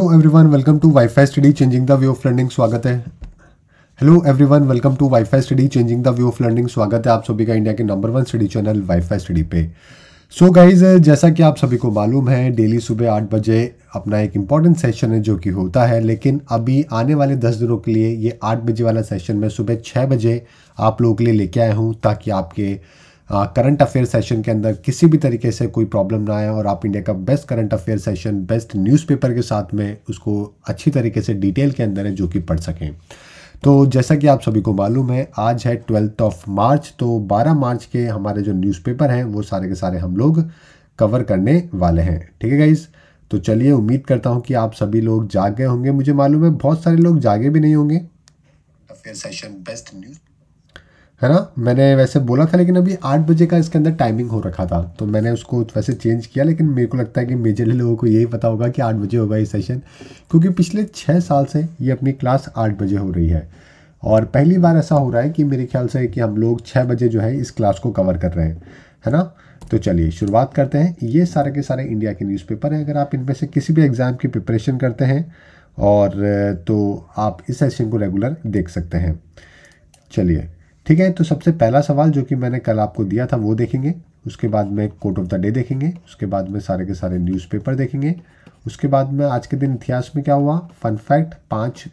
Hello everyone welcome to wifi study changing the way of learning स्वागत है hello everyone welcome to wifi study changing the way of learning स्वागत है आप सभी का India के number one study channel wifi study पे so so guys जैसा कि आप सभी को मालूम है डेली सुबह आठ बजे अपना एक इम्पॉर्टेंट सेशन है जो कि होता है लेकिन अभी आने वाले दस दिनों के लिए ये आठ बजे वाला सेशन मैं सुबह छः बजे आप लोगों के लिए लेके आया हूँ ताकि आपके करंट अफेयर सेशन के अंदर किसी भी तरीके से कोई प्रॉब्लम ना आए और आप इंडिया का best current affair session best newspaper के साथ में उसको अच्छी तरीके से डिटेल के अंदर है जो कि पढ़ सकें तो जैसा कि आप सभी को मालूम है आज है ट्वेल्थ ऑफ मार्च तो 12 मार्च के हमारे जो न्यूज़पेपर हैं वो सारे के सारे हम लोग कवर करने वाले हैं ठीक है गाइज़ तो चलिए उम्मीद करता हूँ कि आप सभी लोग जागे होंगे मुझे मालूम है बहुत सारे लोग जागे भी नहीं होंगे सेशन बेस्ट न्यूज़ है ना मैंने वैसे बोला था लेकिन अभी आठ बजे का इसके अंदर टाइमिंग हो रखा था तो मैंने उसको वैसे चेंज किया लेकिन मेरे को लगता है कि मेजरली लोगों को यही पता होगा कि आठ बजे होगा ये सेशन क्योंकि पिछले छः साल से ये अपनी क्लास आठ बजे हो रही है और पहली बार ऐसा हो रहा है कि मेरे ख्याल से कि हम लोग छः बजे जो है इस क्लास को कवर कर रहे हैं है ना तो चलिए शुरुआत करते हैं ये सारे के सारे इंडिया के न्यूज़पेपर हैं अगर आप इनमें से किसी भी एग्ज़ाम की प्रिपरेशन करते हैं और तो आप इस सेशन को रेगुलर देख सकते हैं चलिए ठीक है तो सबसे पहला सवाल जो कि मैंने कल आपको दिया था वो देखेंगे उसके बाद में कोर्ट ऑफ द डे देखेंगे उसके बाद में सारे के सारे न्यूज़पेपर देखेंगे उसके बाद में आज के दिन इतिहास में क्या हुआ फन फैक्ट पांच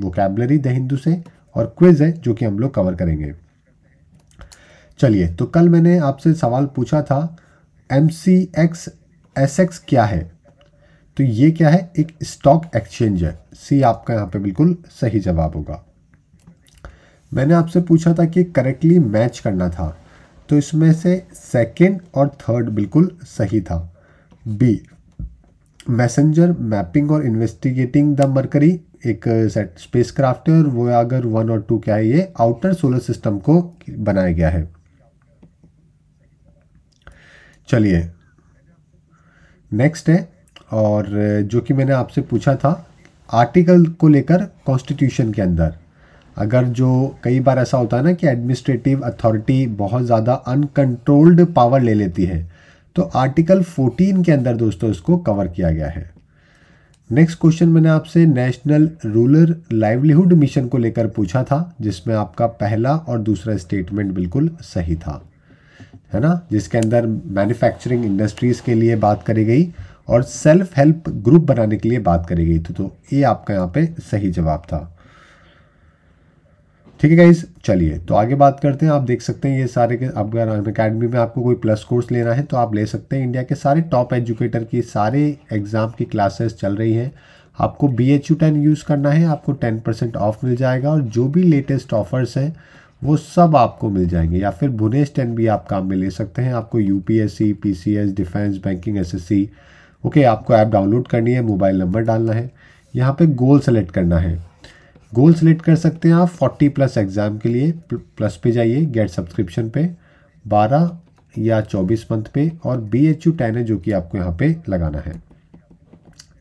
वोकेबलरी द हिंदू से और क्विज है जो कि हम लोग कवर करेंगे चलिए तो कल मैंने आपसे सवाल पूछा था M C X S X क्या है तो ये क्या है एक स्टॉक एक्सचेंज है सी आपका यहाँ पे बिल्कुल सही जवाब होगा मैंने आपसे पूछा था कि करेक्टली मैच करना था तो इसमें से सेकेंड और थर्ड बिल्कुल सही था बी मैसेंजर मैपिंग और इन्वेस्टिगेटिंग द मरकरी एक सेट स्पेस क्राफ्ट है और वो अगर वन और टू क्या है ये आउटर सोलर सिस्टम को बनाया गया है चलिए नेक्स्ट है और uh, जो कि मैंने आपसे पूछा था आर्टिकल को लेकर कॉन्स्टिट्यूशन के अंदर अगर जो कई बार ऐसा होता है ना कि एडमिनिस्ट्रेटिव अथॉरिटी बहुत ज़्यादा अनकंट्रोल्ड पावर ले लेती है तो आर्टिकल 14 के अंदर दोस्तों इसको कवर किया गया है नेक्स्ट क्वेश्चन मैंने आपसे नेशनल रूरल लाइवलीहुड मिशन को लेकर पूछा था जिसमें आपका पहला और दूसरा स्टेटमेंट बिल्कुल सही था है ना जिसके अंदर मैन्युफैक्चरिंग इंडस्ट्रीज़ के लिए बात करी गई और सेल्फ हेल्प ग्रुप बनाने के लिए बात करी गई थी तो ये आपका यहाँ पे सही जवाब था ठीक है गाइज चलिए तो आगे बात करते हैं आप देख सकते हैं ये सारे के आप अकेडमी में आपको कोई प्लस कोर्स लेना है तो आप ले सकते हैं इंडिया के सारे टॉप एजुकेटर की सारे एग्ज़ाम की क्लासेस चल रही हैं आपको B H U ten use करना है आपको टेन परसेंट ऑफ मिल जाएगा और जो भी लेटेस्ट ऑफर्स हैं वो सब आपको मिल जाएंगे या फिर भुनेश टेन भी आप काम में ले सकते हैं आपको U P S C P C S defence banking S S C okay आपको ऐप डाउनलोड करनी है मोबाइल नंबर डालना है यहाँ पे गोल सेलेक्ट करना है गोल सेलेक्ट कर सकते हैं आप फोर्टी प्लस एग्ज़ाम के लिए प्लस पे जाइए गेट सब्सक्रिप्शन पे बारह या चौबीस मंथ पे और बी एच यू टेन है जो कि आपको यहाँ पे लगाना है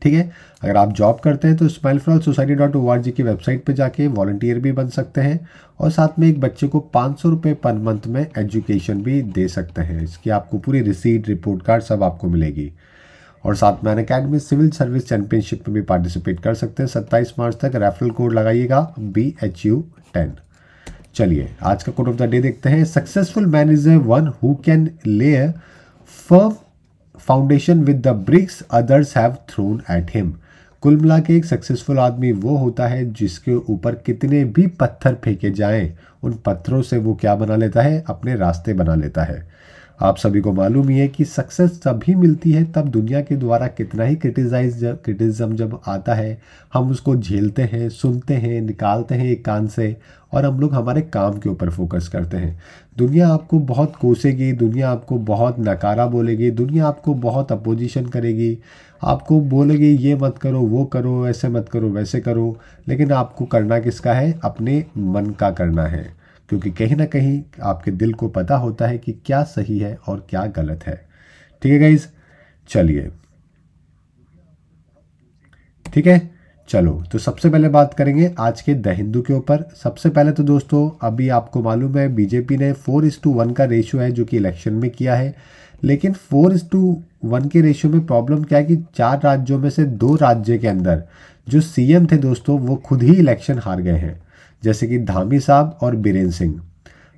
ठीक है अगर आप जॉब करते हैं तो smile for society dot O R G की वेबसाइट पर जाके वॉल्टियर भी बन सकते हैं और साथ में एक बच्चे को पाँच सौ रुपये पर मंथ में एजुकेशन भी दे सकते हैं इसकी आपको पूरी रिसीट रिपोर्ट कार्ड सब आपको मिलेगी और साथ में Unacademy civil service championship में भी पार्टिसिपेट कर सकते हैं सत्ताईस मार्च तक रेफरल कोड लगाइएगा बी एच यू टेन चलिए आज का कोड ऑफ द डे देखते हैं successful man is a one who can lay firm foundation with the bricks others have thrown at him कुल मिला के एक सक्सेसफुल आदमी वो होता है जिसके ऊपर कितने भी पत्थर फेंके जाएं उन पत्थरों से वो क्या बना लेता है अपने रास्ते बना लेता है आप सभी को मालूम ही है कि सक्सेस तभी मिलती है तब दुनिया के द्वारा कितना ही क्रिटिसाइज क्रिटिसिज्म जब आता है हम उसको झेलते हैं सुनते हैं निकालते हैं एक कान से और हम लोग हमारे काम के ऊपर फोकस करते हैं दुनिया आपको बहुत कोसेगी दुनिया आपको बहुत नकारा बोलेगी दुनिया आपको बहुत अपोजिशन करेगी आपको बोलेगी ये मत करो वो करो ऐसे मत करो वैसे करो लेकिन आपको करना किसका है अपने मन का करना है क्योंकि कहीं ना कहीं आपके दिल को पता होता है कि क्या सही है और क्या गलत है ठीक है गाइज चलिए ठीक है चलो तो सबसे पहले बात करेंगे आज के द हिंदू के ऊपर सबसे पहले तो दोस्तों अभी आपको मालूम है बीजेपी ने फोर इस टू वन का रेशियो है जो कि इलेक्शन में किया है लेकिन फोर इस टू वन के रेशियो में प्रॉब्लम क्या है कि चार राज्यों में से दो राज्य के अंदर जो सीएम थे दोस्तों वो खुद ही इलेक्शन हार गए हैं जैसे कि धामी साहब और बीरेन सिंह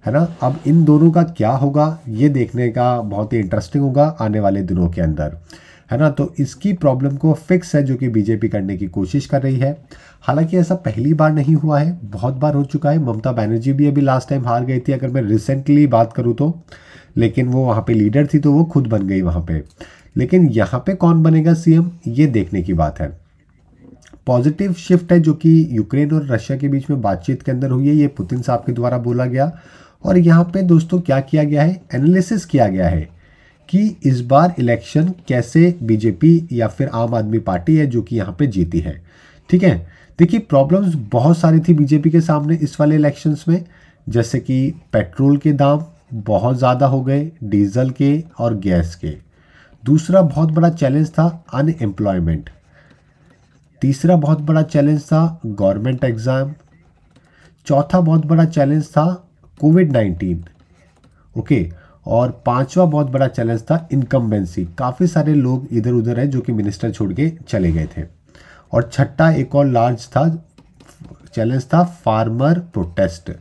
है ना अब इन दोनों का क्या होगा ये देखने का बहुत ही इंटरेस्टिंग होगा आने वाले दिनों के अंदर है ना तो इसकी प्रॉब्लम को फिक्स है जो कि बीजेपी करने की कोशिश कर रही है हालांकि ऐसा पहली बार नहीं हुआ है बहुत बार हो चुका है ममता बनर्जी भी अभी लास्ट टाइम हार गई थी अगर मैं रिसेंटली बात करूँ तो लेकिन वो वहाँ पे लीडर थी तो वो खुद बन गई वहाँ पे लेकिन यहाँ पे कौन बनेगा सीएम ये देखने की बात है पॉजिटिव शिफ्ट है जो कि यूक्रेन और रशिया के बीच में बातचीत के अंदर हुई है ये पुतिन साहब के द्वारा बोला गया और यहाँ पे दोस्तों क्या किया गया है एनालिसिस किया गया है कि इस बार इलेक्शन कैसे बीजेपी या फिर आम आदमी पार्टी है जो कि यहाँ पे जीती है ठीक है देखिए प्रॉब्लम्स बहुत सारी थी बीजेपी के सामने इस वाले इलेक्शंस में जैसे कि पेट्रोल के दाम बहुत ज़्यादा हो गए डीजल के और गैस के दूसरा बहुत बड़ा चैलेंज था अनएम्प्लॉयमेंट तीसरा बहुत बड़ा चैलेंज था गवर्नमेंट एग्ज़ाम चौथा बहुत बड़ा चैलेंज था कोविड नाइन्टीन ओके और पांचवा बहुत बड़ा चैलेंज था इनकम्बेंसी काफ़ी सारे लोग इधर उधर हैं जो कि मिनिस्टर छोड़ के चले गए थे और छठा एक और लार्ज था चैलेंज था फार्मर प्रोटेस्ट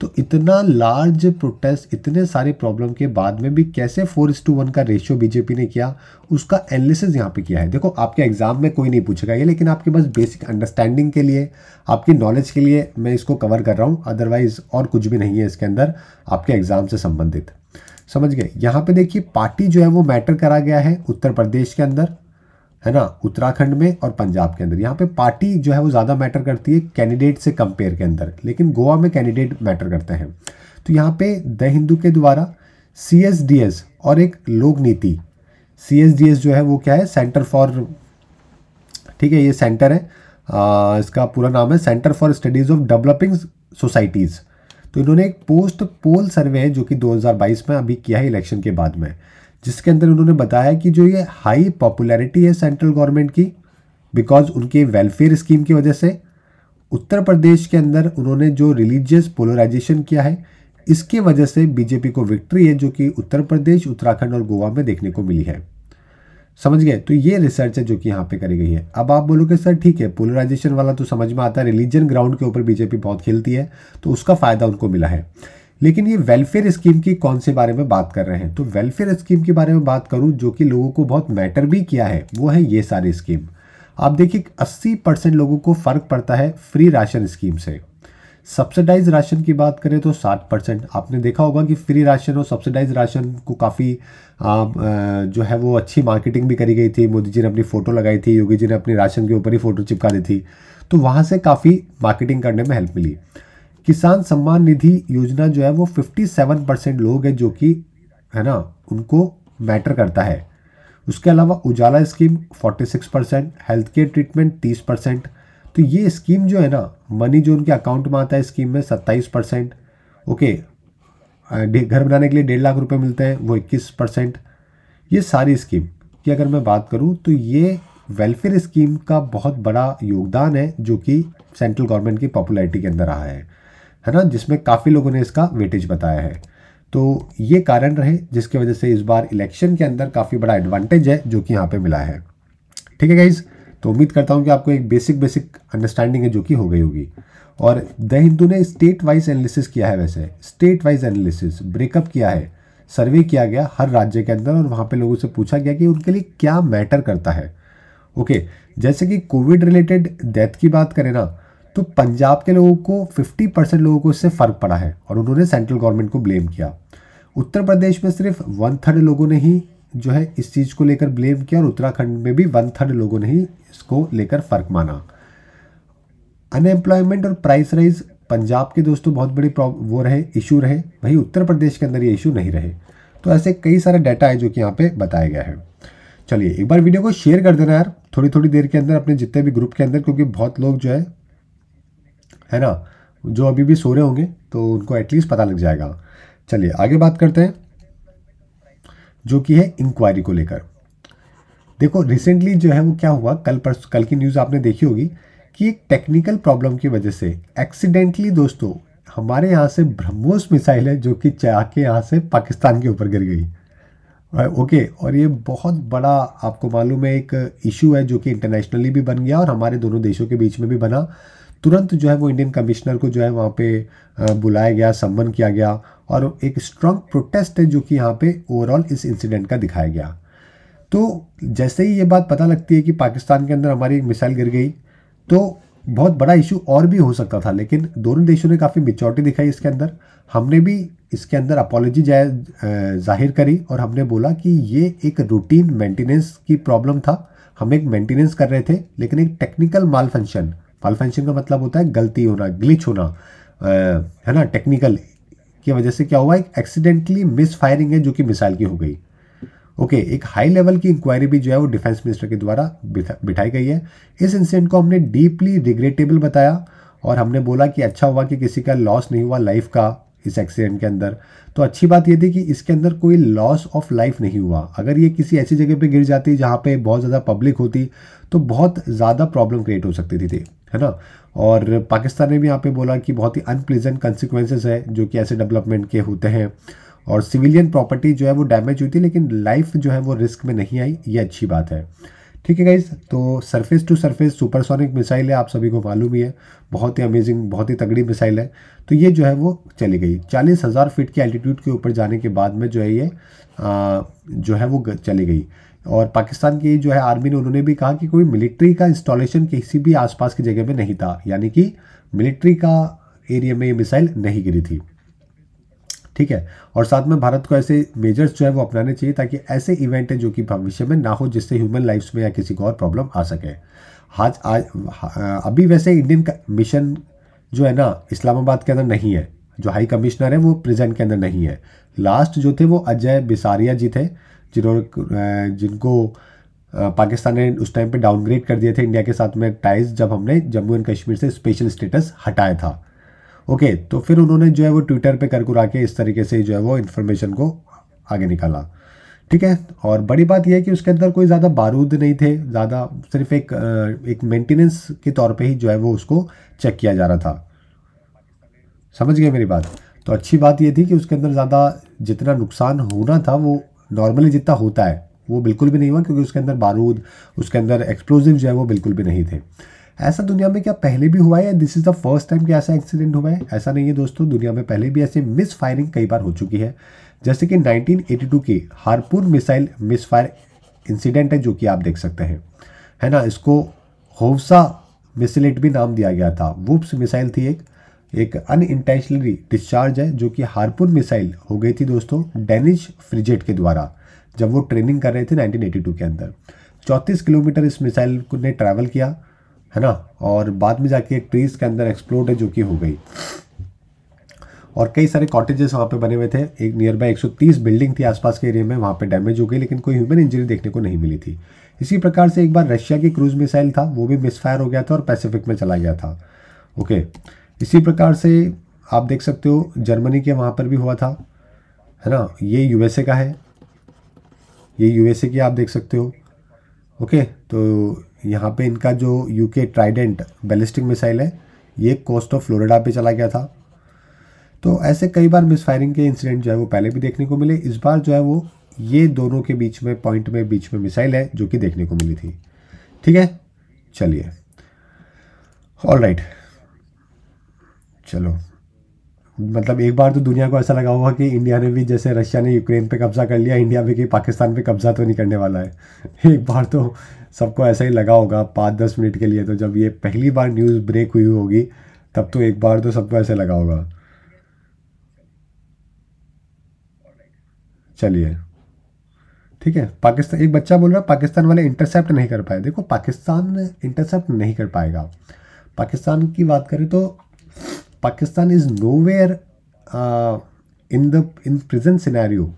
तो इतना लार्ज प्रोटेस्ट इतने सारे प्रॉब्लम के बाद में भी कैसे फोर इस टू वन का रेशियो बीजेपी ने किया उसका एनालिसिस यहाँ पे किया है देखो आपके एग्जाम में कोई नहीं पूछेगा ये लेकिन आपके पास बेसिक अंडरस्टैंडिंग के लिए आपकी नॉलेज के लिए मैं इसको कवर कर रहा हूँ अदरवाइज और कुछ भी नहीं है इसके अंदर आपके एग्जाम से संबंधित समझ गए यहाँ पे देखिए पार्टी जो है वो मैटर करा गया है उत्तर प्रदेश के अंदर है ना उत्तराखंड में और पंजाब के अंदर यहाँ पे पार्टी जो है वो ज़्यादा मैटर करती है कैंडिडेट से कंपेयर के अंदर लेकिन गोवा में कैंडिडेट मैटर करते हैं तो यहाँ पे द हिंदू के द्वारा सी एस डी एस और एक लोक नीति सी एस डी एस जो है वो क्या है सेंटर फॉर ठीक है ये सेंटर है आ, इसका पूरा नाम है centre for studies of developing societies तो इन्होंने एक पोस्ट पोल सर्वे है जो कि 2022 में अभी किया है इलेक्शन के बाद में जिसके अंदर उन्होंने बताया कि जो ये हाई पॉपुलैरिटी है सेंट्रल गवर्नमेंट की बिकॉज उनके वेलफेयर स्कीम की वजह से उत्तर प्रदेश के अंदर उन्होंने जो रिलीजियस पोलराइजेशन किया है इसके वजह से बीजेपी को विक्ट्री है जो कि उत्तर प्रदेश उत्तराखंड और गोवा में देखने को मिली है समझ गए तो ये रिसर्च है जो कि यहाँ पे करी गई है अब आप बोलोगे सर ठीक है पोलराइजेशन वाला तो समझ में आता है रिलीजन ग्राउंड के ऊपर बीजेपी बहुत खेलती है तो उसका फ़ायदा उनको मिला है लेकिन ये वेलफेयर स्कीम की कौन से बारे में बात कर रहे हैं तो वेलफेयर स्कीम के बारे में बात करूँ जो कि लोगों को बहुत मैटर भी किया है वो है ये सारी स्कीम आप देखिए 80 परसेंट लोगों को फ़र्क पड़ता है फ्री राशन स्कीम से सब्सिडाइज राशन की बात करें तो 60 परसेंट आपने देखा होगा कि फ्री राशन और सब्सिडाइज राशन को काफ़ी जो है वो अच्छी मार्केटिंग भी करी गई थी मोदी जी ने अपनी फ़ोटो लगाई थी योगी जी ने अपने राशन के ऊपर ही फ़ोटो चिपका दी थी तो वहाँ से काफ़ी मार्केटिंग करने में हेल्प मिली किसान सम्मान निधि योजना जो है वो 57 परसेंट लोग हैं जो कि है ना उनको मैटर करता है उसके अलावा Ujala scheme 46 percent health care treatment 30 percent तो ये स्कीम जो है ना मनी जो उनके अकाउंट में आता है स्कीम में 27 परसेंट ओके घर बनाने के लिए डेढ़ लाख रुपए मिलते हैं वो 21 परसेंट ये सारी स्कीम की अगर मैं बात करूँ तो ये वेलफेयर स्कीम का बहुत बड़ा योगदान है जो कि सेंट्रल गवर्नमेंट की पॉपुलैरिटी के अंदर रहा है है ना जिसमें काफ़ी लोगों ने इसका वेटेज बताया है तो ये कारण रहे जिसकी वजह से इस बार इलेक्शन के अंदर काफ़ी बड़ा एडवांटेज है जो कि यहाँ पे मिला है ठीक है गाइज़ तो उम्मीद करता हूँ कि आपको एक बेसिक बेसिक अंडरस्टैंडिंग है जो कि हो गई होगी और द हिंदू ने स्टेट वाइज एनालिसिस किया है वैसे स्टेट वाइज एनालिसिस ब्रेकअप किया है सर्वे किया गया हर राज्य के अंदर और वहाँ पे लोगों से पूछा गया कि उनके लिए क्या मैटर करता है ओके जैसे कि कोविड रिलेटेड डेथ की बात करें ना तो पंजाब के लोगों को 50 परसेंट लोगों को इससे फ़र्क पड़ा है और उन्होंने सेंट्रल गवर्नमेंट को ब्लेम किया उत्तर प्रदेश में सिर्फ वन थर्ड लोगों ने ही जो है इस चीज़ को लेकर ब्लेम किया और उत्तराखंड में भी वन थर्ड लोगों ने ही इसको लेकर फ़र्क माना अनएम्प्लॉयमेंट और प्राइस राइज पंजाब के दोस्तों बहुत बड़ी वो रहे इशू रहे वहीं उत्तर प्रदेश के अंदर ये इशू नहीं रहे तो ऐसे कई सारे डाटा है जो कि यहाँ पे बताया गया है चलिए एक बार वीडियो को शेयर कर देना यार थोड़ी थोड़ी देर के अंदर अपने जितने भी ग्रुप के अंदर क्योंकि बहुत लोग जो है है ना जो अभी भी सो रहे होंगे तो उनको एटलीस्ट पता लग जाएगा चलिए आगे बात करते हैं जो कि है इंक्वायरी को लेकर देखो रिसेंटली जो है वो क्या हुआ कल पर कल की न्यूज़ आपने देखी होगी कि एक टेक्निकल प्रॉब्लम की वजह से एक्सीडेंटली दोस्तों हमारे यहाँ से ब्रह्मोस मिसाइल है जो कि के यहाँ से पाकिस्तान के ऊपर गिर गई ओके और ये बहुत बड़ा आपको मालूम है एक इशू है जो कि इंटरनेशनली भी बन गया और हमारे दोनों देशों के बीच में भी बना तुरंत जो है वो इंडियन कमिश्नर को जो है वहाँ पे बुलाया गया सम्मन किया गया और एक स्ट्रॉन्ग प्रोटेस्ट है जो कि यहाँ पे ओवरऑल इस इंसिडेंट का दिखाया गया तो जैसे ही ये बात पता लगती है कि पाकिस्तान के अंदर हमारी मिसाइल गिर गई तो बहुत बड़ा इशू और भी हो सकता था लेकिन दोनों देशों ने काफ़ी मेचोरिटी दिखाई इसके अंदर हमने भी इसके अंदर अपॉलोजी जाहिर करी और हमने बोला कि ये एक रूटीन मेंटेनेंस की प्रॉब्लम था हम एक मेंटेनेंस कर रहे थे लेकिन एक टेक्निकल माल फंक्शन मालफेंशन का मतलब होता है गलती होना ग्लिच होना है ना टेक्निकल की वजह से क्या हुआ एक एक्सीडेंटली मिस फायरिंग है जो कि मिसाइल की हो गई ओके okay, एक हाई लेवल की इंक्वायरी भी जो है वो डिफेंस मिनिस्टर के द्वारा बिठाई गई है इस इंसिडेंट को हमने डीपली रिग्रेटेबल बताया और हमने बोला कि अच्छा हुआ कि किसी का लॉस नहीं हुआ लाइफ का इस एक्सीडेंट के अंदर तो अच्छी बात यह थी कि इसके अंदर कोई लॉस ऑफ लाइफ नहीं हुआ अगर ये किसी ऐसी जगह पे गिर जाती जहाँ पे बहुत ज़्यादा पब्लिक होती तो बहुत ज़्यादा प्रॉब्लम क्रिएट हो सकती थी है ना और पाकिस्तान ने भी यहाँ पे बोला कि बहुत ही अनप्लेजेंट कंसिक्वेंसेज है जो कि ऐसे डेवलपमेंट के होते हैं और सिविलियन प्रॉपर्टी जो है वो डैमेज हुई थी लेकिन लाइफ जो है वो रिस्क में नहीं आई ये अच्छी बात है ठीक है गाइज तो surface to surface supersonic missile है आप सभी को मालूम ही है बहुत ही अमेजिंग बहुत ही तगड़ी मिसाइल है तो ये जो है वो चली गई चालीस हज़ार फीट की एल्टीट्यूड के ऊपर जाने के बाद में जो है ये आ, जो है वो चली गई और पाकिस्तान की जो है आर्मी ने उन्होंने भी कहा कि कोई मिलिट्री का इंस्टॉलेशन किसी भी आसपास की जगह में नहीं था यानी कि मिलिट्री का एरिया में ये मिसाइल नहीं गिरी थी ठीक है और साथ में भारत को ऐसे मेजर्स जो है वो अपनाने चाहिए ताकि ऐसे इवेंट हैं जो कि भविष्य में ना हो जिससे ह्यूमन लाइफ्स में या किसी को और प्रॉब्लम आ सके आज आज हाँ, अभी वैसे इंडियन मिशन जो है ना इस्लामाबाद के अंदर नहीं है जो हाई कमिश्नर है वो प्रेजेंट के अंदर नहीं है लास्ट जो थे वो अजय बिसारिया जी थे जिन्होंने जिनको पाकिस्तान ने उस टाइम पे डाउनग्रेड कर दिए थे इंडिया के साथ में टाइज जब हमने जम्मू एंड कश्मीर से स्पेशल स्टेटस हटाया था ओके तो फिर उन्होंने जो है वो ट्विटर पे करकुरा के इस तरीके से जो है वो इन्फॉर्मेशन को आगे निकाला ठीक है और बड़ी बात यह है कि उसके अंदर कोई ज़्यादा बारूद नहीं थे ज़्यादा सिर्फ एक एक मेंटेनेंस के तौर पे ही जो है वो उसको चेक किया जा रहा था समझ गए मेरी बात तो अच्छी बात ये थी कि उसके अंदर ज़्यादा जितना नुकसान होना था वो नॉर्मली जितना होता है वो बिल्कुल भी नहीं हुआ क्योंकि उसके अंदर बारूद उसके अंदर एक्सप्लोजिव जो है वो बिल्कुल भी नहीं थे ऐसा दुनिया में क्या पहले भी हुआ है this is the first time कि ऐसा एक्सीडेंट हुआ है ऐसा नहीं है दोस्तों दुनिया में पहले भी ऐसे मिस फायरिंग कई बार हो चुकी है जैसे कि 1982 के Harpoon missile misfire incident है जो कि आप देख सकते हैं है ना इसको होवसा मिसलेट भी नाम दिया गया था वुप्स मिसाइल थी एक एक अन इंटेंशनली डिस्चार्ज है जो कि हारपुन मिसाइल हो गई थी दोस्तों डेनिश फ्रिजेट के द्वारा जब वो ट्रेनिंग कर रहे थे 1982 के अंदर चौंतीस किलोमीटर इस मिसाइल ने ट्रैवल किया है ना और बाद में जाके ट्रीज के अंदर एक्सप्लोड है जो कि हो गई और कई सारे कॉटेजेस वहाँ पे बने हुए थे एक नियर बाय 130 बिल्डिंग थी आसपास के एरिया में वहाँ पे डैमेज हो गई लेकिन कोई ह्यूमन इंजरी देखने को नहीं मिली थी इसी प्रकार से एक बार रशिया की क्रूज मिसाइल था वो भी मिसफायर हो गया था और पैसिफिक में चला गया था ओके okay. इसी प्रकार से आप देख सकते हो जर्मनी के वहाँ पर भी हुआ था है ना ये यूएसए का है ये यूएसए की आप देख सकते हो ओके तो यहाँ पे इनका जो यूके ट्राइडेंट बैलिस्टिक मिसाइल है ये कोस्ट ऑफ फ्लोरिडा पे चला गया था तो ऐसे कई बार मिसफायरिंग के इंसिडेंट जो है वो पहले भी देखने को मिले इस बार जो है वो ये दोनों के बीच में पॉइंट में बीच में मिसाइल है जो कि देखने को मिली थी ठीक है चलिए ऑल राइट चलो मतलब एक बार तो दुनिया को ऐसा लगा हुआ कि इंडिया ने भी जैसे रशिया ने यूक्रेन पे कब्जा कर लिया इंडिया भी कि पाकिस्तान पे कब्जा तो नहीं करने वाला है एक बार तो सबको ऐसा ही लगा होगा पाँच दस मिनट के लिए तो जब ये पहली बार न्यूज़ ब्रेक हुई होगी तब तो एक बार तो सबको ऐसे लगा होगा चलिए ठीक है पाकिस्तान एक बच्चा बोल रहा है पाकिस्तान वाले इंटरसेप्ट नहीं कर पाए देखो पाकिस्तान इंटरसेप्ट नहीं कर पाएगा पाकिस्तान की बात करें तो Pakistan is nowhere in the in present scenario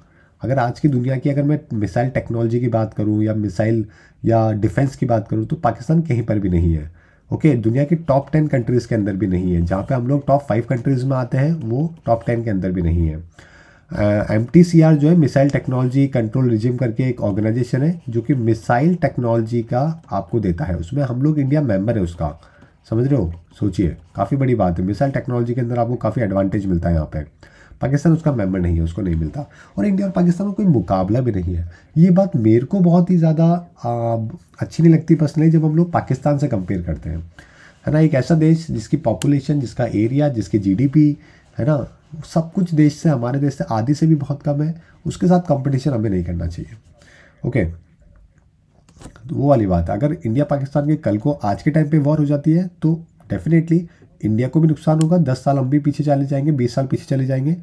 अगर आज की दुनिया की अगर मैं मिसाइल टेक्नोलॉजी की बात करूँ या मिसाइल या डिफेंस की बात करूँ तो पाकिस्तान कहीं पर भी नहीं है ओके okay, दुनिया की टॉप टेन कंट्रीज़ के अंदर भी नहीं है जहाँ पे हम लोग टॉप फाइव कंट्रीज़ में आते हैं वो टॉप टेन के अंदर भी नहीं है एम टी सी आर जो है मिसाइल टेक्नोलॉजी कंट्रोल रिज्यूम करके एक ऑर्गेनाइजेशन है जो कि मिसाइल टेक्नोलॉजी का आपको देता है उसमें हम लोग इंडिया मेम्बर है उसका समझ रहे हो सोचिए काफ़ी बड़ी बात है मिसाइल टेक्नोलॉजी के अंदर आपको काफ़ी एडवांटेज मिलता है यहाँ पे पाकिस्तान उसका मेंबर नहीं है उसको नहीं मिलता और इंडिया और पाकिस्तान में कोई मुकाबला भी नहीं है ये बात मेरे को बहुत ही ज़्यादा अच्छी नहीं लगती पर्सनली जब हम लोग पाकिस्तान से कंपेयर करते हैं है ना एक ऐसा देश जिसकी पॉपुलेशन जिसका एरिया जिसकी जीडीपी है ना सब कुछ देश से हमारे देश से आधी से भी बहुत कम है उसके साथ कंपटीशन हमें नहीं करना चाहिए ओके okay. तो वो वाली बात है अगर इंडिया पाकिस्तान के कल को आज के टाइम पे वॉर हो जाती है तो डेफिनेटली इंडिया को भी नुकसान होगा दस साल हम भी पीछे चले जाएंगे बीस साल पीछे चले जाएंगे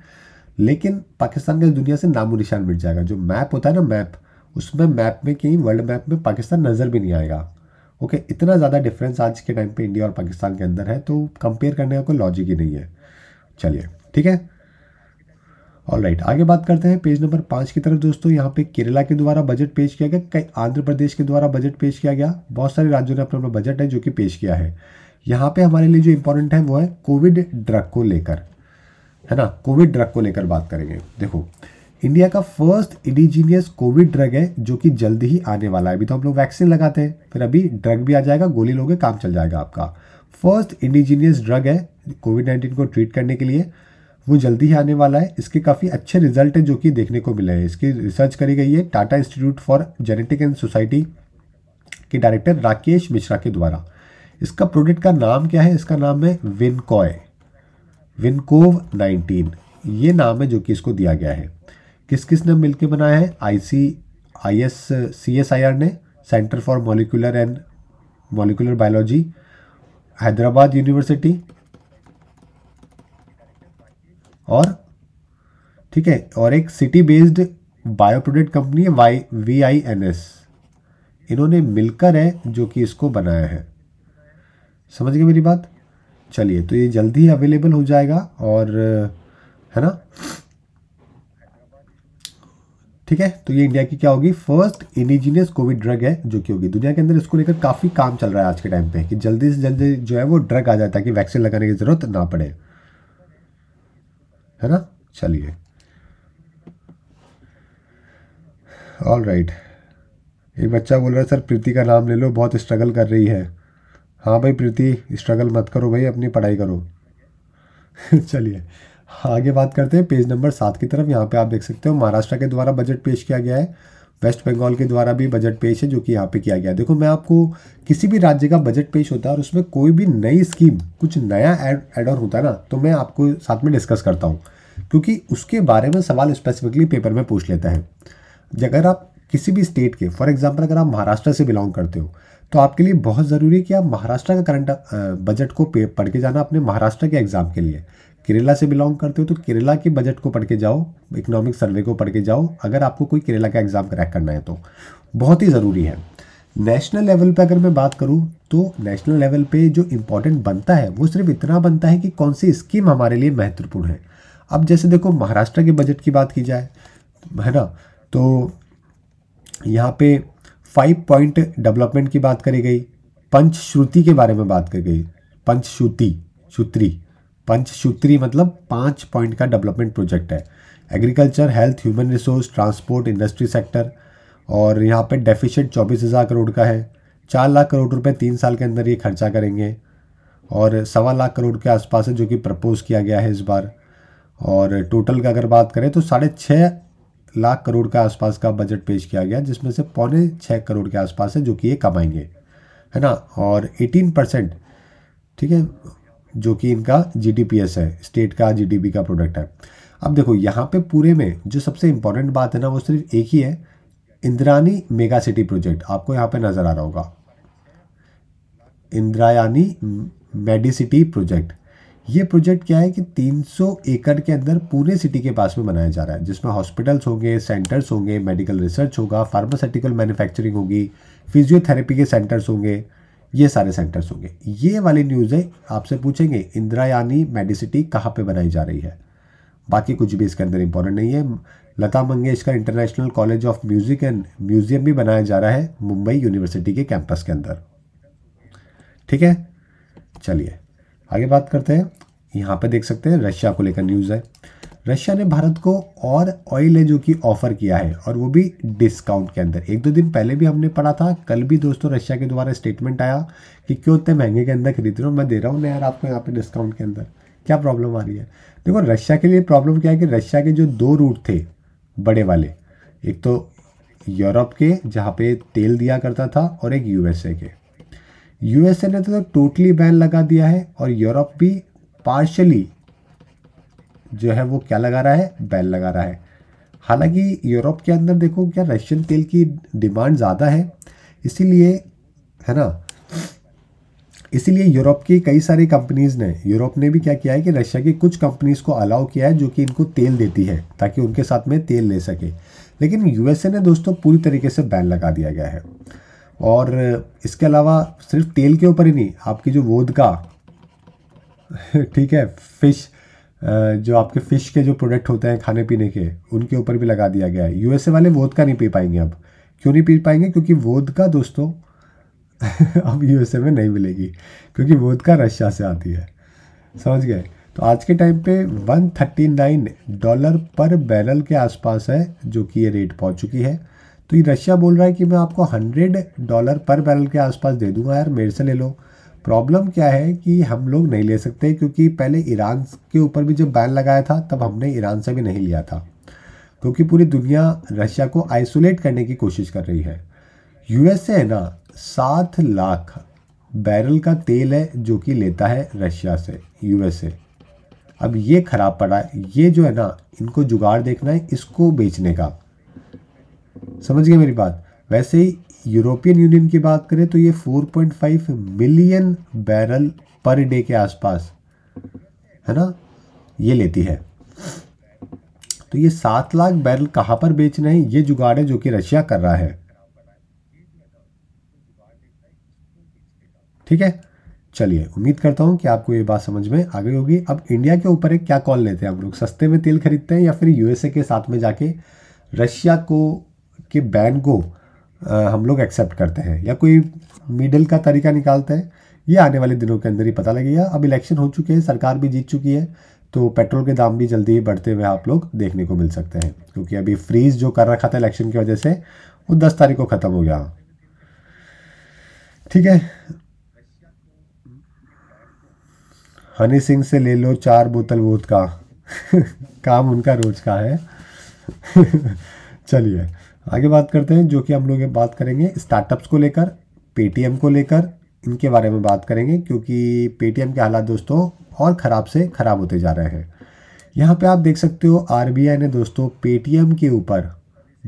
लेकिन पाकिस्तान का दुनिया से नामो निशान मिट जाएगा जो मैप होता है ना मैप उसमें मैप में कहीं वर्ल्ड मैप में पाकिस्तान नज़र भी नहीं आएगा ओके इतना ज़्यादा डिफरेंस आज के टाइम पर इंडिया और पाकिस्तान के अंदर है तो कंपेयर करने का कोई लॉजिक ही नहीं है चलिए ठीक है ऑल राइट right, आगे बात करते हैं पेज नंबर पाँच की तरफ दोस्तों यहाँ पे केरला के द्वारा बजट पेश किया गया कई आंध्र प्रदेश के द्वारा बजट पेश किया गया बहुत सारे राज्यों ने अपना अपना बजट है जो कि पेश किया है यहाँ पे हमारे लिए जो इम्पोर्टेंट है वो है कोविड ड्रग को लेकर है ना कोविड ड्रग को लेकर बात करेंगे देखो इंडिया का फर्स्ट इंडिजीनियस कोविड ड्रग है जो कि जल्द ही आने वाला है अभी तो हम लोग वैक्सीन लगाते हैं फिर अभी ड्रग भी आ जाएगा गोली लोगे काम चल जाएगा आपका फर्स्ट इंडिजीनियस ड्रग है कोविड नाइन्टीन को ट्रीट करने के लिए वो जल्दी ही आने वाला है इसके काफ़ी अच्छे रिजल्ट हैं जो कि देखने को मिले हैं इसकी रिसर्च करी गई है Tata institute for genetic and society के डायरेक्टर राकेश मिश्रा के द्वारा इसका प्रोडक्ट का नाम क्या है इसका नाम है विनकॉय विनकोव नाइनटीन ये नाम है जो कि इसको दिया गया है किस किस ने मिलकर बनाया है I C I S C S I R ने centre for molecular and molecular biology Hyderabad university और ठीक है और एक सिटी बेस्ड बायोप्रोडक्ट कंपनी है Y V I N S इन्होंने मिलकर है जो कि इसको बनाया है समझ गए मेरी बात चलिए तो ये जल्दी ही अवेलेबल हो जाएगा और है ना ठीक है तो ये इंडिया की क्या होगी फर्स्ट इनिजीनियस कोविड ड्रग है जो कि होगी दुनिया के अंदर इसको लेकर काफ़ी काम चल रहा है आज के टाइम पे कि जल्दी से जल्दी जो है वो ड्रग आ जाए ताकि वैक्सीन लगाने की ज़रूरत ना पड़े है ना चलिए ऑल राइट एक बच्चा बोल रहा है सर प्रीति का नाम ले लो बहुत स्ट्रगल कर रही है हाँ भाई प्रीति स्ट्रगल मत करो भाई अपनी पढ़ाई करो चलिए आगे बात करते हैं पेज नंबर सात की तरफ यहाँ पे आप देख सकते हो महाराष्ट्र के द्वारा बजट पेश किया गया है वेस्ट बंगाल के द्वारा भी बजट पेश है जो कि यहाँ पे किया गया देखो मैं आपको किसी भी राज्य का बजट पेश होता है और उसमें कोई भी नई स्कीम कुछ नया एड ऑन होता है ना तो मैं आपको साथ में डिस्कस करता हूँ क्योंकि उसके बारे में सवाल स्पेसिफिकली पेपर में पूछ लेता है अगर आप किसी भी स्टेट के फॉर एग्जाम्पल अगर आप महाराष्ट्र से बिलोंग करते हो तो आपके लिए बहुत ज़रूरी है कि आप महाराष्ट्र का करंट बजट को पढ़ के जाना अपने महाराष्ट्र के एग्ज़ाम के लिए केरला से बिलोंग करते हो तो केरला के बजट को पढ़ के जाओ इकोनॉमिक सर्वे को पढ़ के जाओ अगर आपको कोई केरला का एग्ज़ाम क्रैक करना है तो बहुत ही ज़रूरी है नेशनल लेवल पे अगर मैं बात करूँ तो नेशनल लेवल पे जो इम्पोर्टेंट बनता है वो सिर्फ इतना बनता है कि कौन सी स्कीम हमारे लिए महत्वपूर्ण है अब जैसे देखो महाराष्ट्र के बजट की बात की जाए है ना तो यहाँ पे फाइव पॉइंट डेवलपमेंट की बात करी गई पंचश्रुति के बारे में बात करी गई पंचश्रुति श्रुत्री पंचसूत्री मतलब पाँच पॉइंट का डेवलपमेंट प्रोजेक्ट है agriculture health human resource transport industry sector और यहाँ पे डेफिशिट चौबीस हज़ार करोड़ का है चार लाख करोड़ रुपए तीन साल के अंदर ये खर्चा करेंगे और सवा लाख करोड़ के आसपास है जो कि प्रपोज़ किया गया है इस बार और टोटल का अगर बात करें तो साढ़े छः लाख करोड़ के आसपास का बजट पेश किया गया जिसमें से पौने छः करोड़ के आसपास है जो कि ये कमाएंगे है ना और एटीन परसेंट ठीक है जो कि इनका जी है स्टेट का जी का प्रोडक्ट है अब देखो यहाँ पे पूरे में जो सबसे इम्पोर्टेंट बात है ना वो सिर्फ एक ही है इंद्रानी मेगा सिटी प्रोजेक्ट आपको यहाँ पे नज़र आ रहा होगा इंद्रायानी मेडिसिटी प्रोजेक्ट ये प्रोजेक्ट क्या है कि 300 एकड़ के अंदर पूरे सिटी के पास में बनाया जा रहा है जिसमें हॉस्पिटल्स होंगे सेंटर्स होंगे मेडिकल रिसर्च होगा फार्मास्यूटिकल मैन्युफैक्चरिंग होगी फिजियोथेरेपी के सेंटर्स होंगे ये सारे सेंटर्स होंगे ये वाली न्यूज़ें आपसे पूछेंगे इंदिरायानी मेडिसिटी कहाँ पे बनाई जा रही है बाकी कुछ भी इसके अंदर इंपॉर्टेंट नहीं है Lata Mangeshkar international college of music and museum भी बनाया जा रहा है मुंबई यूनिवर्सिटी के कैंपस के अंदर ठीक है चलिए आगे बात करते हैं यहाँ पे देख सकते हैं रशिया को लेकर न्यूज़ है रशिया ने भारत को और ऑयल है जो कि ऑफर किया है और वो भी डिस्काउंट के अंदर एक दो दिन पहले भी हमने पढ़ा था कल भी दोस्तों रशिया के द्वारा स्टेटमेंट आया कि क्यों इतने महंगे के अंदर खरीद रहे हो मैं दे रहा हूँ ना यार आपको यहाँ पे डिस्काउंट के अंदर क्या प्रॉब्लम आ रही है देखो रशिया के लिए प्रॉब्लम क्या है कि रशिया के जो दो रूट थे बड़े वाले एक तो यूरोप के जहाँ पे तेल दिया करता था और एक यूएसए के यूएसए ने तो टोटली बैन लगा दिया है और यूरोप भी पार्शली जो है वो क्या लगा रहा है बैन लगा रहा है हालांकि यूरोप के अंदर देखो क्या रशियन तेल की डिमांड ज़्यादा है इसीलिए है ना इसीलिए यूरोप की कई सारी कंपनीज़ ने यूरोप ने भी क्या किया है कि रशिया की कुछ कंपनीज़ को अलाउ किया है जो कि इनको तेल देती है ताकि उनके साथ में तेल ले सके लेकिन यूएसए ने दोस्तों पूरी तरीके से बैन लगा दिया गया है और इसके अलावा सिर्फ तेल के ऊपर ही नहीं आपकी जो वोद का ठीक है फिश जो आपके फ़िश के जो प्रोडक्ट होते हैं खाने पीने के उनके ऊपर भी लगा दिया गया है यूएसए वाले वोद का नहीं पी पाएंगे अब क्यों नहीं पी पाएंगे क्योंकि वोद का दोस्तों अब यूएसए में नहीं मिलेगी क्योंकि वोद का रशिया से आती है समझ गए तो आज के टाइम पे 139 डॉलर पर बैरल के आसपास है जो कि ये रेट पहुंच चुकी है तो ये रशिया बोल रहा है कि मैं आपको 100 डॉलर पर बैरल के आसपास दे दूंगा यार मेरे से ले लो प्रॉब्लम क्या है कि हम लोग नहीं ले सकते क्योंकि पहले ईरान के ऊपर भी जब बैन लगाया था तब हमने ईरान से भी नहीं लिया था क्योंकि पूरी दुनिया रशिया को आइसोलेट करने की कोशिश कर रही है यूएसए है ना सात लाख बैरल का तेल है जो कि लेता है रशिया से यूएसए अब ये खराब पड़ा है ये जो है ना इनको जुगाड़ देखना है इसको बेचने का समझ गए मेरी बात वैसे ही यूरोपियन यूनियन की बात करें तो ये 4.5 मिलियन बैरल पर डे के आसपास है ना ये लेती है तो ये सात लाख बैरल कहां पर बेच रहे हैं ये जुगाड़ है जो कि रशिया कर रहा है ठीक है चलिए उम्मीद करता हूं कि आपको ये बात समझ में आ गई होगी अब इंडिया के ऊपर एक क्या कॉल लेते हैं हम लोग सस्ते में तेल खरीदते हैं या फिर यूएसए के साथ में जाके रशिया को के बैन को हम लोग एक्सेप्ट करते हैं या कोई मिडिल का तरीका निकालते हैं ये आने वाले दिनों के अंदर ही पता लगेगा अब इलेक्शन हो चुके हैं सरकार भी जीत चुकी है तो पेट्रोल के दाम भी जल्दी ही बढ़ते हुए आप लोग देखने को मिल सकते हैं क्योंकि अभी फ्रीज जो कर रखा था इलेक्शन की वजह से वो दस तारीख को ख़त्म हो गया ठीक है हनी सिंह से ले लो चार बोतल वोट का काम उनका रोज का है चलिए आगे बात करते हैं जो कि हम लोग बात करेंगे स्टार्टअप्स को लेकर पेटीएम को लेकर इनके बारे में बात करेंगे क्योंकि पेटीएम के हालात दोस्तों और ख़राब से ख़राब होते जा रहे हैं यहाँ पे आप देख सकते हो आर ने दोस्तों पेटीएम के ऊपर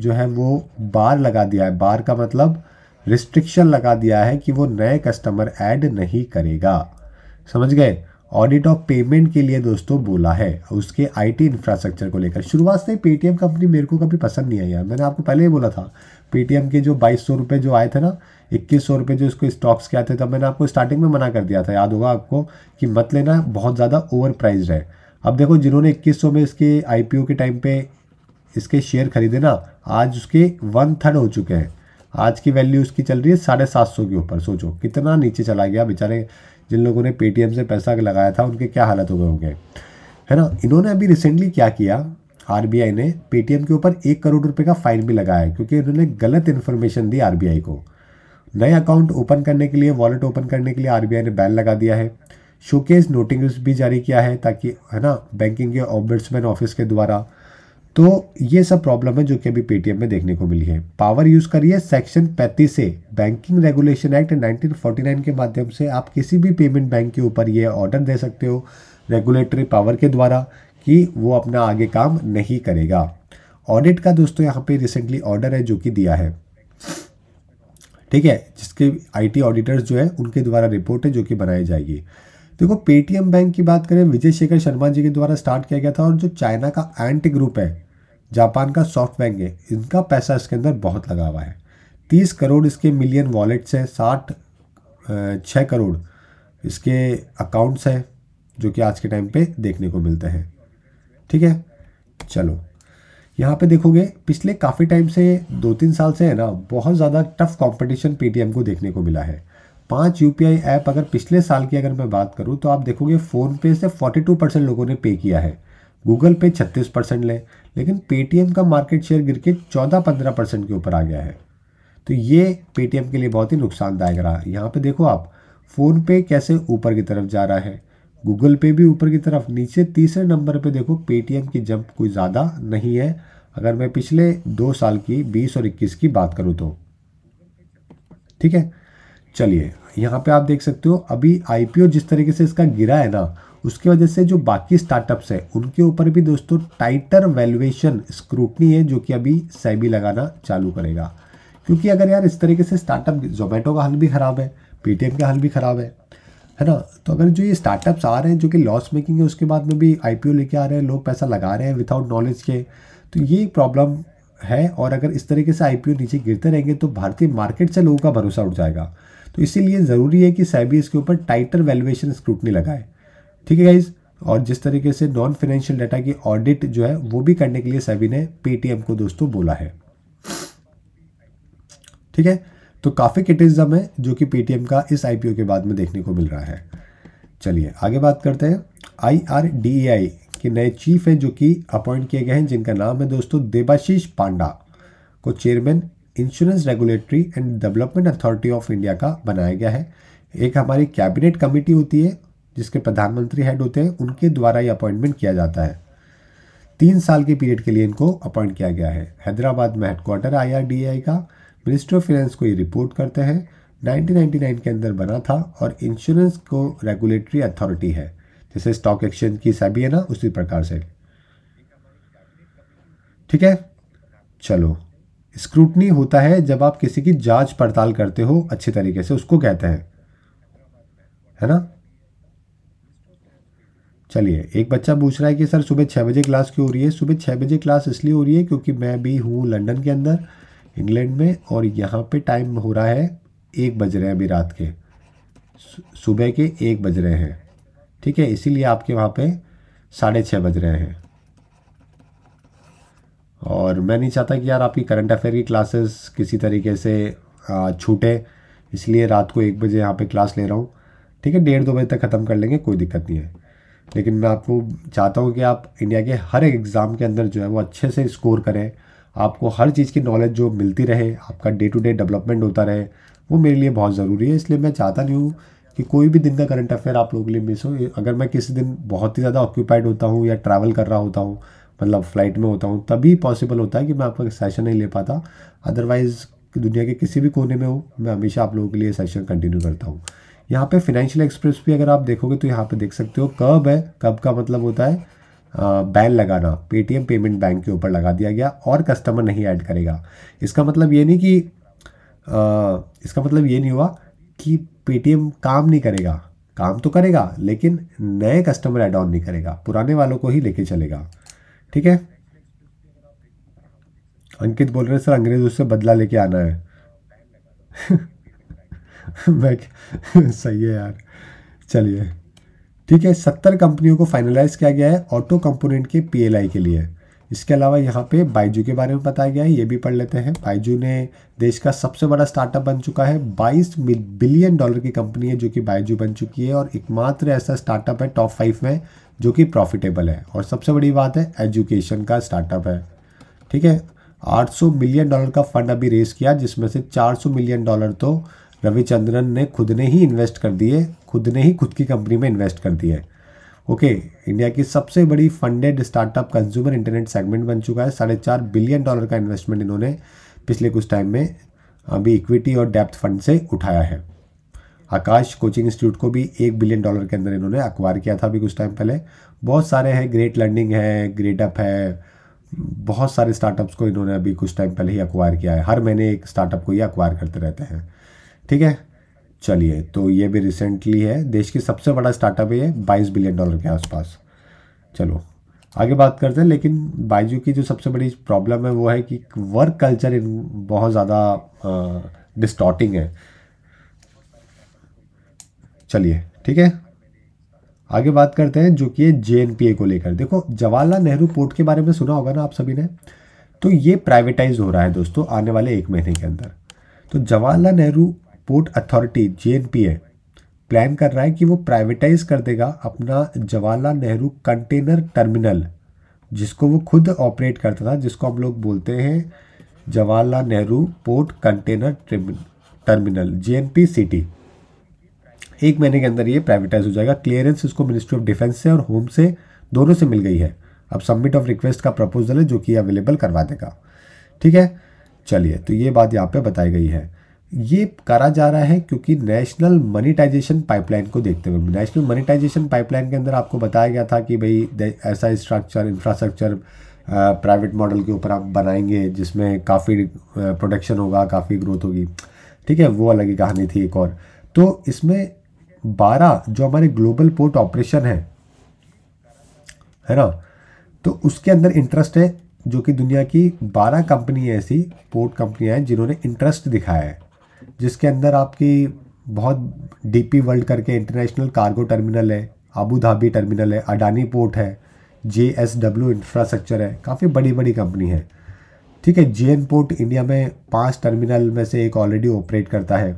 जो है वो बार लगा दिया है बार का मतलब रिस्ट्रिक्शन लगा दिया है कि वो नए कस्टमर ऐड नहीं करेगा समझ गए ऑडिट ऑफ पेमेंट के लिए दोस्तों बोला है उसके आईटी इंफ्रास्ट्रक्चर को लेकर शुरुआत से पेटीएम कंपनी मेरे को कभी पसंद नहीं आई यार मैंने आपको पहले ही बोला था पेटीएम के जो बाईस सौ रुपये जो आए थे ना इक्कीस सौ रुपये जो इसको स्टॉक्स के आते थे तब मैंने आपको स्टार्टिंग में मना कर दिया था याद होगा आपको कि मत लेना बहुत ज़्यादा ओवर प्राइज है अब देखो जिन्होंने इक्कीस में इसके आई के टाइम पर इसके शेयर खरीदे ना आज उसके वन थर्ड हो चुके हैं आज की वैल्यू उसकी चल रही है साढ़े सात सौ के ऊपर सोचो कितना नीचे चला गया बेचारे जिन लोगों ने पेटीएम से पैसा लगाया था उनके क्या हालत हो गए होंगे है ना इन्होंने अभी रिसेंटली क्या किया आर ने पेटीएम के ऊपर एक करोड़ रुपये का फाइन भी लगाया क्योंकि इन्होंने गलत इन्फॉर्मेशन दी आर को नए अकाउंट ओपन करने के लिए वॉलेट ओपन करने के लिए आर ने बैन लगा दिया है शोकेस नोटिंग भी जारी किया है ताकि है ना बैंकिंग के ऑम्बर्ट्समैन ऑफिस के द्वारा तो ये सब प्रॉब्लम है जो कि अभी पेटीएम में देखने को मिली है पावर यूज़ करिए सेक्शन पैंतीस से बैंकिंग रेगुलेशन एक्ट 1949 के माध्यम से आप किसी भी पेमेंट बैंक के ऊपर ये ऑर्डर दे सकते हो रेगुलेटरी पावर के द्वारा कि वो अपना आगे काम नहीं करेगा ऑडिट का दोस्तों यहाँ पे रिसेंटली ऑर्डर है जो कि दिया है ठीक है जिसके आईटी ऑडिटर्स जो है उनके द्वारा रिपोर्ट है जो कि बनाई जाएगी देखो पेटीएम बैंक की बात करें विजय शेखर शर्मा जी के द्वारा स्टार्ट किया गया था और जो चाइना का एंटी ग्रुप है जापान का सॉफ्ट बैंक है इनका पैसा इसके अंदर बहुत लगा हुआ है तीस करोड़ इसके मिलियन वॉलेट्स हैं साठ छः करोड़ इसके अकाउंट्स हैं जो कि आज के टाइम पे देखने को मिलते हैं ठीक है चलो यहाँ पे देखोगे पिछले काफ़ी टाइम से दो तीन साल से है ना बहुत ज़्यादा टफ कंपटीशन पेटीएम को देखने को मिला है पांच यू ऐप अगर पिछले साल की अगर मैं बात करूँ तो आप देखोगे फ़ोनपे से 42 परसेंट लोगों ने पे किया है गूगल पे 36 परसेंट लें लेकिन पेटीएम का मार्केट शेयर गिर के चौदह पंद्रह परसेंट के ऊपर आ गया है तो ये पेटीएम के लिए बहुत ही नुकसानदायक रहा यहाँ पे देखो आप फोन पे कैसे ऊपर की तरफ जा रहा है गूगल पे भी ऊपर की तरफ नीचे तीसरे नंबर पे देखो पेटीएम की जंप कोई ज़्यादा नहीं है अगर मैं पिछले दो साल की बीस और इक्कीस की बात करूँ तो ठीक है चलिए यहाँ पे आप देख सकते हो अभी आईपीओ जिस तरीके से इसका गिरा है ना उसकी वजह से जो बाकी स्टार्टअप्स हैं उनके ऊपर भी दोस्तों टाइटर वैल्यूएशन स्क्रूटनी है जो कि अभी सैबी लगाना चालू करेगा क्योंकि अगर यार इस तरीके से स्टार्टअप जोमेटो का हल भी ख़राब है पेटीएम का हल भी ख़राब है है ना तो अगर जो ये स्टार्टअप्स आ रहे हैं जो कि लॉस मेकिंग है उसके बाद में भी आई लेके आ रहे हैं लोग पैसा लगा रहे हैं विदाउट नॉलेज के तो ये प्रॉब्लम है और अगर इस तरीके से आई नीचे गिरते रहेंगे तो भारतीय मार्केट से लोगों का भरोसा उठ जाएगा तो इसीलिए ज़रूरी है कि सैबी इसके ऊपर टाइटर वैल्यूएशन स्क्रूटनी लगाए ठीक है गाइज और जिस तरीके से नॉन फाइनेंशियल डाटा की ऑडिट जो है वो भी करने के लिए सभी ने पेटीएम को दोस्तों बोला है ठीक है तो काफ़ी क्रिटिसिज्म है जो कि पेटीएम का इस आईपीओ के बाद में देखने को मिल रहा है चलिए आगे बात करते हैं आई के नए चीफ हैं जो कि अपॉइंट किए गए हैं जिनका नाम है दोस्तों देवाशीष पांडा को chairman insurance regulatory and development authority of India का बनाया गया है एक हमारी कैबिनेट कमेटी होती है जिसके प्रधानमंत्री हेड होते हैं उनके द्वारा ये अपॉइंटमेंट किया जाता है तीन साल के पीरियड के लिए इनको अपॉइंट किया गया है हैदराबाद में हेडक्वार्टर आई का मिनिस्ट्री ऑफ फाइनेंस को ये रिपोर्ट करते हैं 1999 के अंदर बना था और इंश्योरेंस को रेगुलेटरी अथॉरिटी है जैसे स्टॉक एक्सचेंज की सभी है ना उसी प्रकार से ठीक है चलो स्क्रूटनी होता है जब आप किसी की जांच पड़ताल करते हो अच्छे तरीके से उसको कहते हैं है ना चलिए एक बच्चा पूछ रहा है कि सर सुबह छः बजे क्लास क्यों हो रही है सुबह छः बजे क्लास इसलिए हो रही है क्योंकि मैं भी हूँ लंदन के अंदर इंग्लैंड में और यहाँ पे टाइम हो रहा है एक बज रहे हैं अभी रात के सुबह के एक बज रहे हैं ठीक है इसीलिए आपके वहाँ पे साढ़े छः बज रहे हैं और मैं नहीं चाहता कि यार आपकी करंट अफेयर की क्लासेस किसी तरीके से छूटे इसलिए रात को एक बजे यहाँ पे क्लास ले रहा हूँ ठीक है डेढ़ दो बजे तक ख़त्म कर लेंगे कोई दिक्कत नहीं है लेकिन मैं आपको चाहता हूँ कि आप इंडिया के हर एक एग्ज़ाम के अंदर जो है वो अच्छे से स्कोर करें आपको हर चीज़ की नॉलेज जो मिलती रहे आपका डे टू डे डेवलपमेंट होता रहे वो मेरे लिए बहुत ज़रूरी है इसलिए मैं चाहता नहीं हूँ कि कोई भी दिन का करंट अफेयर आप लोगों के लिए मिस हो अगर मैं किसी दिन बहुत ही ज़्यादा ऑक्यूपाइड होता हूँ या ट्रैवल कर रहा होता हूँ मतलब फ़्लाइट में होता हूँ तभी पॉसिबल होता है कि मैं आपका सेशन नहीं ले पाता अदरवाइज़ दुनिया के किसी भी कोने में हो मैं हमेशा आप लोगों के लिए सेशन कंटिन्यू करता हूँ यहाँ पे फिनेंशियल एक्सप्रेस भी अगर आप देखोगे तो यहाँ पे देख सकते हो कब है कब का मतलब होता है बैन लगाना पेटीएम पेमेंट बैंक के ऊपर लगा दिया गया और कस्टमर नहीं ऐड करेगा इसका मतलब ये नहीं कि आ, इसका मतलब ये नहीं हुआ कि पेटीएम काम नहीं करेगा काम तो करेगा लेकिन नए कस्टमर एड ऑन नहीं करेगा पुराने वालों को ही लेके चलेगा ठीक है अंकित बोल रहे सर अंग्रेज उससे बदला लेके आना है बैक सही है यार चलिए ठीक है सत्तर कंपनियों को फाइनलाइज किया गया है ऑटो कंपोनेंट के पीएलआई के लिए इसके अलावा यहाँ पे बाइजू के बारे में बताया गया है ये भी पढ़ लेते हैं बाइजू ने देश का सबसे बड़ा स्टार्टअप बन चुका है 22 बिलियन डॉलर की कंपनी है जो कि बाइजू बन चुकी है और एकमात्र ऐसा स्टार्टअप है टॉप फाइव में जो कि प्रॉफिटेबल है और सबसे बड़ी बात है एजुकेशन का स्टार्टअप है ठीक है 800 मिलियन डॉलर का फंड अभी रेस किया जिसमें से 400 मिलियन डॉलर तो रविचंद्रन ने खुद ने ही इन्वेस्ट कर दिए खुद ने ही खुद की कंपनी में इन्वेस्ट कर दिए ओके okay, इंडिया की सबसे बड़ी funded startup consumer internet segment बन चुका है साढ़े चार बिलियन डॉलर का इन्वेस्टमेंट इन्होंने पिछले कुछ टाइम में अभी इक्विटी और डेप्थ फंड से उठाया है आकाश कोचिंग इंस्टीट्यूट को भी एक बिलियन डॉलर के अंदर इन्होंने अक्वायर किया था अभी कुछ टाइम पहले बहुत सारे हैं ग्रेट लर्निंग है ग्रेट अप है बहुत सारे स्टार्टअप्स को इन्होंने अभी कुछ टाइम पहले ही अक्वायर किया है हर महीने एक स्टार्टअप को ही अक्वायर करते रहते हैं ठीक है चलिए तो ये भी रिसेंटली है देश की सबसे बड़ा स्टार्टअप है बाईस बिलियन डॉलर के आसपास चलो आगे बात करते हैं लेकिन बाइजू की जो सबसे बड़ी प्रॉब्लम है वो है कि वर्क कल्चर बहुत ज़्यादा डिस्टॉटिंग है चलिए ठीक है आगे बात करते हैं जो कि है जे को लेकर देखो जवाहरलाल नेहरू पोर्ट के बारे में सुना होगा ना आप सभी ने तो ये प्राइवेटाइज हो रहा है दोस्तों आने वाले एक महीने के अंदर तो Jawaharlal Nehru port authority J plan कर रहा है कि वो प्राइवेटाइज कर देगा अपना जवाहरलाल नेहरू कंटेनर टर्मिनल जिसको वो खुद ऑपरेट करता था जिसको हम लोग बोलते हैं Jawaharlal Nehru port container terminal J city एक महीने के अंदर ये प्राइवेटाइज हो जाएगा क्लियरेंस इसको मिनिस्ट्री ऑफ डिफेंस से और होम से दोनों से मिल गई है अब सबमिट ऑफ रिक्वेस्ट का प्रपोजल है जो कि अवेलेबल करवा देगा ठीक है चलिए तो ये बात यहाँ पे बताई गई है ये करा जा रहा है क्योंकि नेशनल मनीटाइजेशन पाइपलाइन को देखते हुए नेशनल मनीटाइजेशन पाइपलाइन के अंदर आपको बताया गया था कि भाई ऐसा स्ट्रक्चर इंफ्रास्ट्रक्चर प्राइवेट मॉडल के ऊपर आप बनाएंगे जिसमें काफ़ी प्रोडक्शन होगा काफ़ी ग्रोथ होगी ठीक है वो अलग ही कहानी थी एक और तो इसमें बारह जो हमारे ग्लोबल पोर्ट ऑपरेशन है है ना तो उसके अंदर इंटरेस्ट है जो कि दुनिया की बारह कंपनी ऐसी पोर्ट कंपनियाँ हैं जिन्होंने इंटरेस्ट दिखाया है जिसके अंदर आपकी बहुत डीपी वर्ल्ड करके इंटरनेशनल कार्गो टर्मिनल है आबू धाबी टर्मिनल है अडानी पोर्ट है जे एस डब्ल्यू इंफ्रास्ट्रक्चर है काफ़ी बड़ी बड़ी कंपनी है ठीक है जे एन पोर्ट इंडिया में पांच टर्मिनल में से एक ऑलरेडी ऑपरेट करता है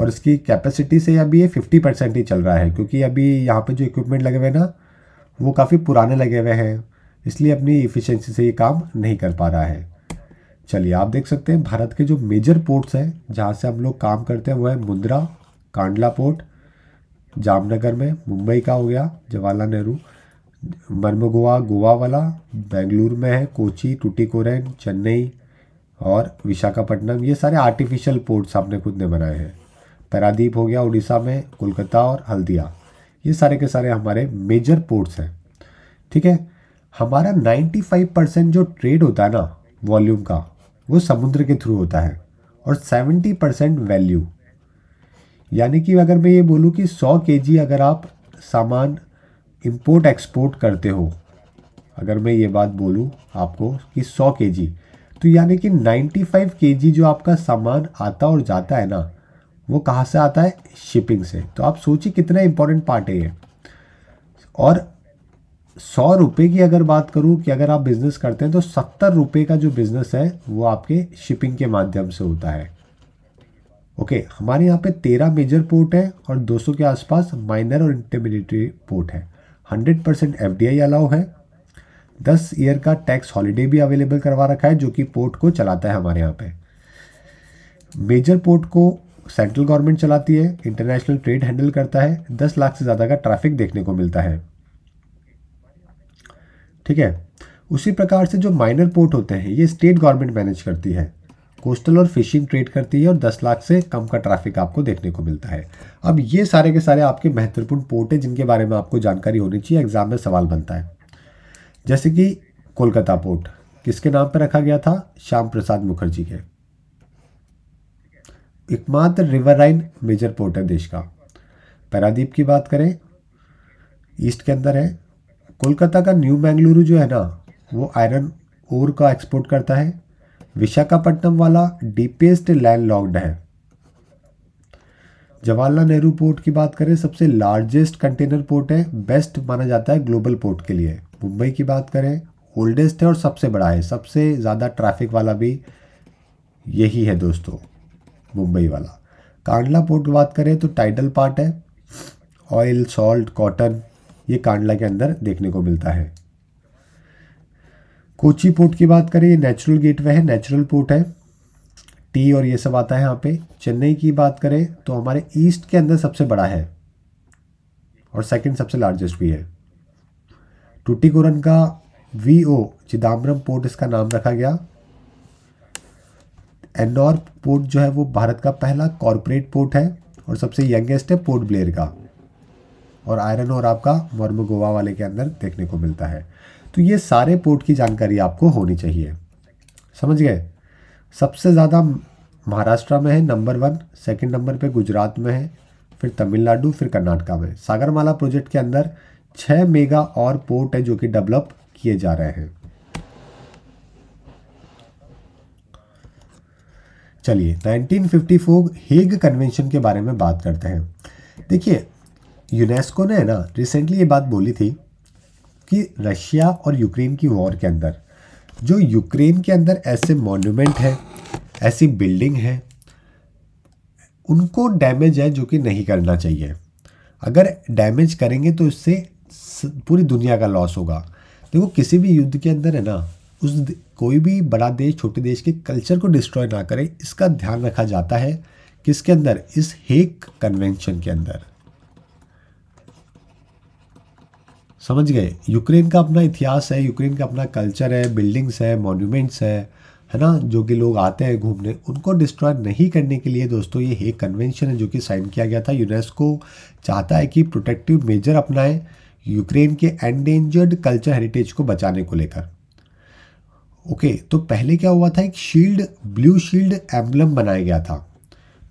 और इसकी कैपेसिटी से अभी ये फिफ्टी परसेंट ही चल रहा है क्योंकि अभी यहाँ पर जो इक्विपमेंट लगे हुए हैं ना वो काफ़ी पुराने लगे हुए हैं इसलिए अपनी इफ़िशेंसी से ये काम नहीं कर पा रहा है चलिए आप देख सकते हैं भारत के जो मेजर पोर्ट्स हैं जहाँ से हम लोग काम करते हैं वो है मुंद्रा कांडला पोर्ट जामनगर में मुंबई का हो गया जवाहरलाल नेहरू मर्मगोवा गोवा वाला बेंगलुरु में है कोची टूटीकोरन चेन्नई और विशाखापट्टनम ये सारे आर्टिफिशियल पोर्ट्स आपने खुद ने बनाए हैं पैरादीप हो गया उड़ीसा में कोलकाता और हल्दिया ये सारे के सारे हमारे मेजर पोर्ट्स हैं ठीक है हमारा 95 परसेंट जो ट्रेड होता है ना वॉल्यूम का वो समुद्र के थ्रू होता है और 70 परसेंट वैल्यू यानी कि अगर मैं ये बोलूँ कि 100 के अगर आप सामान इम्पोर्ट एक्सपोर्ट करते हो अगर मैं ये बात बोलूँ आपको कि 100 के तो यानी कि 95 के जो आपका सामान आता और जाता है ना वो कहाँ से आता है शिपिंग से तो आप सोचिए कितना इम्पोर्टेंट पार्ट है ये और सौ रुपये की अगर बात करूँ कि अगर आप बिज़नेस करते हैं तो सत्तर रुपये का जो बिज़नेस है वो आपके शिपिंग के माध्यम से होता है ओके okay, हमारे यहाँ पे तेरह मेजर पोर्ट है और दो सौ के आसपास माइनर और इंटरमीडिएटरी पोर्ट है hundred percent F D allow है दस ईयर का टैक्स हॉलीडे भी अवेलेबल करवा रखा है जो कि पोर्ट को चलाता है हमारे यहाँ पे मेजर पोर्ट को सेंट्रल गवर्नमेंट चलाती है इंटरनेशनल ट्रेड हैंडल करता है दस लाख से ज़्यादा का ट्रैफिक देखने को मिलता है ठीक है उसी प्रकार से जो माइनर पोर्ट होते हैं ये स्टेट गवर्नमेंट मैनेज करती है कोस्टल और फिशिंग ट्रेड करती है और 10 लाख से कम का ट्रैफिक आपको देखने को मिलता है अब ये सारे के सारे आपके महत्वपूर्ण पोर्ट हैं जिनके बारे में आपको जानकारी होनी चाहिए एग्जाम में सवाल बनता है जैसे कि कोलकाता पोर्ट किसके नाम पर रखा गया था श्याम प्रसाद मुखर्जी के एकमात्र रिवर लाइन मेजर पोर्ट है देश का पैरादीप की बात करें ईस्ट के अंदर है कोलकाता का न्यू बेंगलुरु जो है ना वो आयरन ओर का एक्सपोर्ट करता है विशाखापट्टनम वाला डीपेस्ट लैंड लॉक्ड है जवाहरलाल नेहरू पोर्ट की बात करें सबसे लार्जेस्ट कंटेनर पोर्ट है बेस्ट माना जाता है ग्लोबल पोर्ट के लिए मुंबई की बात करें ओल्डेस्ट है और सबसे बड़ा है सबसे ज़्यादा ट्रैफिक वाला भी यही है दोस्तों मुंबई वाला कांडला पोर्ट की बात करें तो टाइडल पार्ट है ऑयल सॉल्ट कॉटन ये कांडला के अंदर देखने को मिलता है कोची पोर्ट की बात करें ये नेचुरल गेटवे है नेचुरल पोर्ट है टी और ये सब आता है यहाँ पे चेन्नई की बात करें तो हमारे ईस्ट के अंदर सबसे बड़ा है और सेकंड सबसे लार्जेस्ट भी है टूटीकोरन का वी ओ चिदम्बरम पोर्ट इसका नाम रखा गया एन्नौर पोर्ट जो है वो भारत का पहला कॉरपोरेट पोर्ट है और सबसे यंगेस्ट है पोर्ट ब्लेयर का और आयरन और आपका वर्म गोवा वाले के अंदर देखने को मिलता है तो ये सारे पोर्ट की जानकारी आपको होनी चाहिए समझ गए सबसे ज़्यादा महाराष्ट्र में है नंबर वन सेकंड नंबर पे गुजरात में है फिर तमिलनाडु फिर कर्नाटका में सागरमाला प्रोजेक्ट के अंदर छः मेगा और पोर्ट है जो कि डेवलप किए जा रहे हैं चलिए 1954 हेग कन्वेंशन के बारे में बात करते हैं देखिए यूनेस्को ने ना रिसेंटली ये बात बोली थी कि रशिया और यूक्रेन की वॉर के अंदर जो यूक्रेन के अंदर ऐसे मॉन्यूमेंट हैं ऐसी बिल्डिंग है उनको डैमेज है जो कि नहीं करना चाहिए अगर डैमेज करेंगे तो इससे पूरी दुनिया का लॉस होगा देखो किसी भी युद्ध के अंदर है ना उस कोई भी बड़ा देश छोटे देश के कल्चर को डिस्ट्रॉय ना करे इसका ध्यान रखा जाता है किसके अंदर इस हेक कन्वेंशन के अंदर समझ गए यूक्रेन का अपना इतिहास है यूक्रेन का अपना कल्चर है बिल्डिंग्स है मॉन्यूमेंट्स है है ना जो कि लोग आते हैं घूमने उनको डिस्ट्रॉय नहीं करने के लिए दोस्तों ये एक कन्वेंशन है जो कि साइन किया गया था यूनेस्को चाहता है कि प्रोटेक्टिव मेजर अपनाएं यूक्रेन के एंडेंजर्ड कल्चर हेरिटेज को बचाने को लेकर ओके तो पहले क्या हुआ था एक शील्ड ब्लू शील्ड एम्बलम बनाया गया था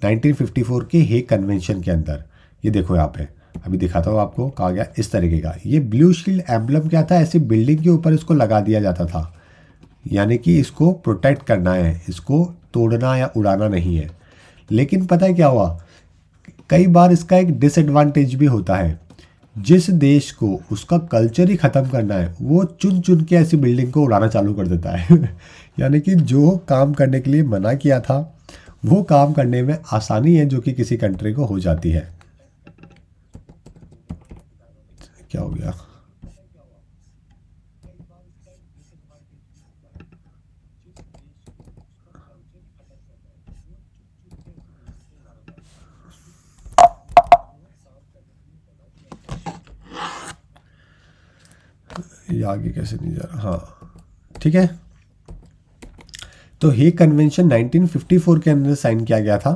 1954 के हे कन्वेंशन के अंदर ये देखो यहाँ पे अभी दिखाता हूँ आपको कहा गया इस तरीके का ये ब्लू शील्ड एम्बलम क्या था ऐसी बिल्डिंग के ऊपर इसको लगा दिया जाता था यानी कि इसको प्रोटेक्ट करना है इसको तोड़ना या उड़ाना नहीं है लेकिन पता है क्या हुआ कई बार इसका एक डिसएडवांटेज भी होता है जिस देश को उसका कल्चर ही ख़त्म करना है वो चुन चुन के ऐसी बिल्डिंग को उड़ाना चालू कर देता है यानी कि जो काम करने के लिए मना किया था वो काम करने में आसानी है जो कि किसी कंट्री को हो जाती है क्या हो गया ये आगे कैसे नहीं जा रहा हाँ ठीक है तो हे कन्वेंशन 1954 के अंदर साइन किया गया था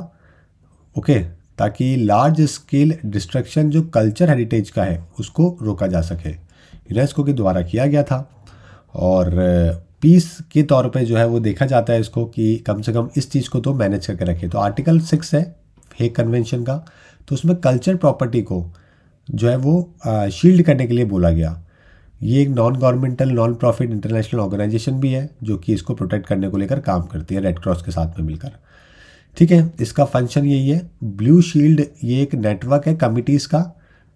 ओके okay. ताकि लार्ज स्केल डिस्ट्रक्शन जो कल्चर हेरिटेज का है उसको रोका जा सके यूनेस्को के द्वारा किया गया था और पीस uh, के तौर पे जो है वो देखा जाता है इसको कि कम से कम इस चीज़ को तो मैनेज करके रखें तो आर्टिकल सिक्स है हेक कन्वेंशन का तो उसमें कल्चर प्रॉपर्टी को जो है वो शील्ड uh, करने के लिए बोला गया ये एक non governmental non profit international organisation भी है जो कि इसको प्रोटेक्ट करने को लेकर काम करती है रेड क्रॉस के साथ में मिलकर ठीक है इसका फंक्शन यही है ब्लू शील्ड ये एक नेटवर्क है कमिटीज़ का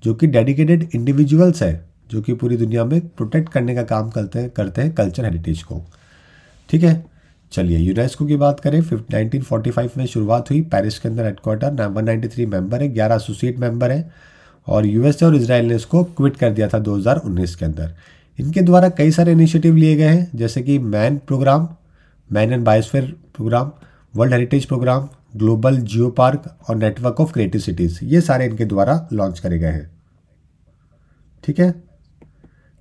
जो कि डेडिकेटेड इंडिविजुअल्स है जो कि पूरी दुनिया में प्रोटेक्ट करने का काम करते हैं करते हैं कल्चर हेरिटेज को ठीक है चलिए यूनेस्को की बात करें फिफ्ट में शुरुआत हुई पेरिस के अंदर हेडक्वार्टर वन नाइन्टी थ्री है ग्यारह एसोसिएट मेंबर हैं और यूएसए और इसराइल ने इसको क्विट कर दिया था 2019 के अंदर इनके द्वारा कई सारे इनिशिएटिव लिए गए हैं जैसे कि man programme man and biosphere programme world heritage programme global geopark और नेटवर्क ऑफ क्रिएटिव सिटीज़ ये सारे इनके द्वारा लॉन्च करे गए हैं ठीक है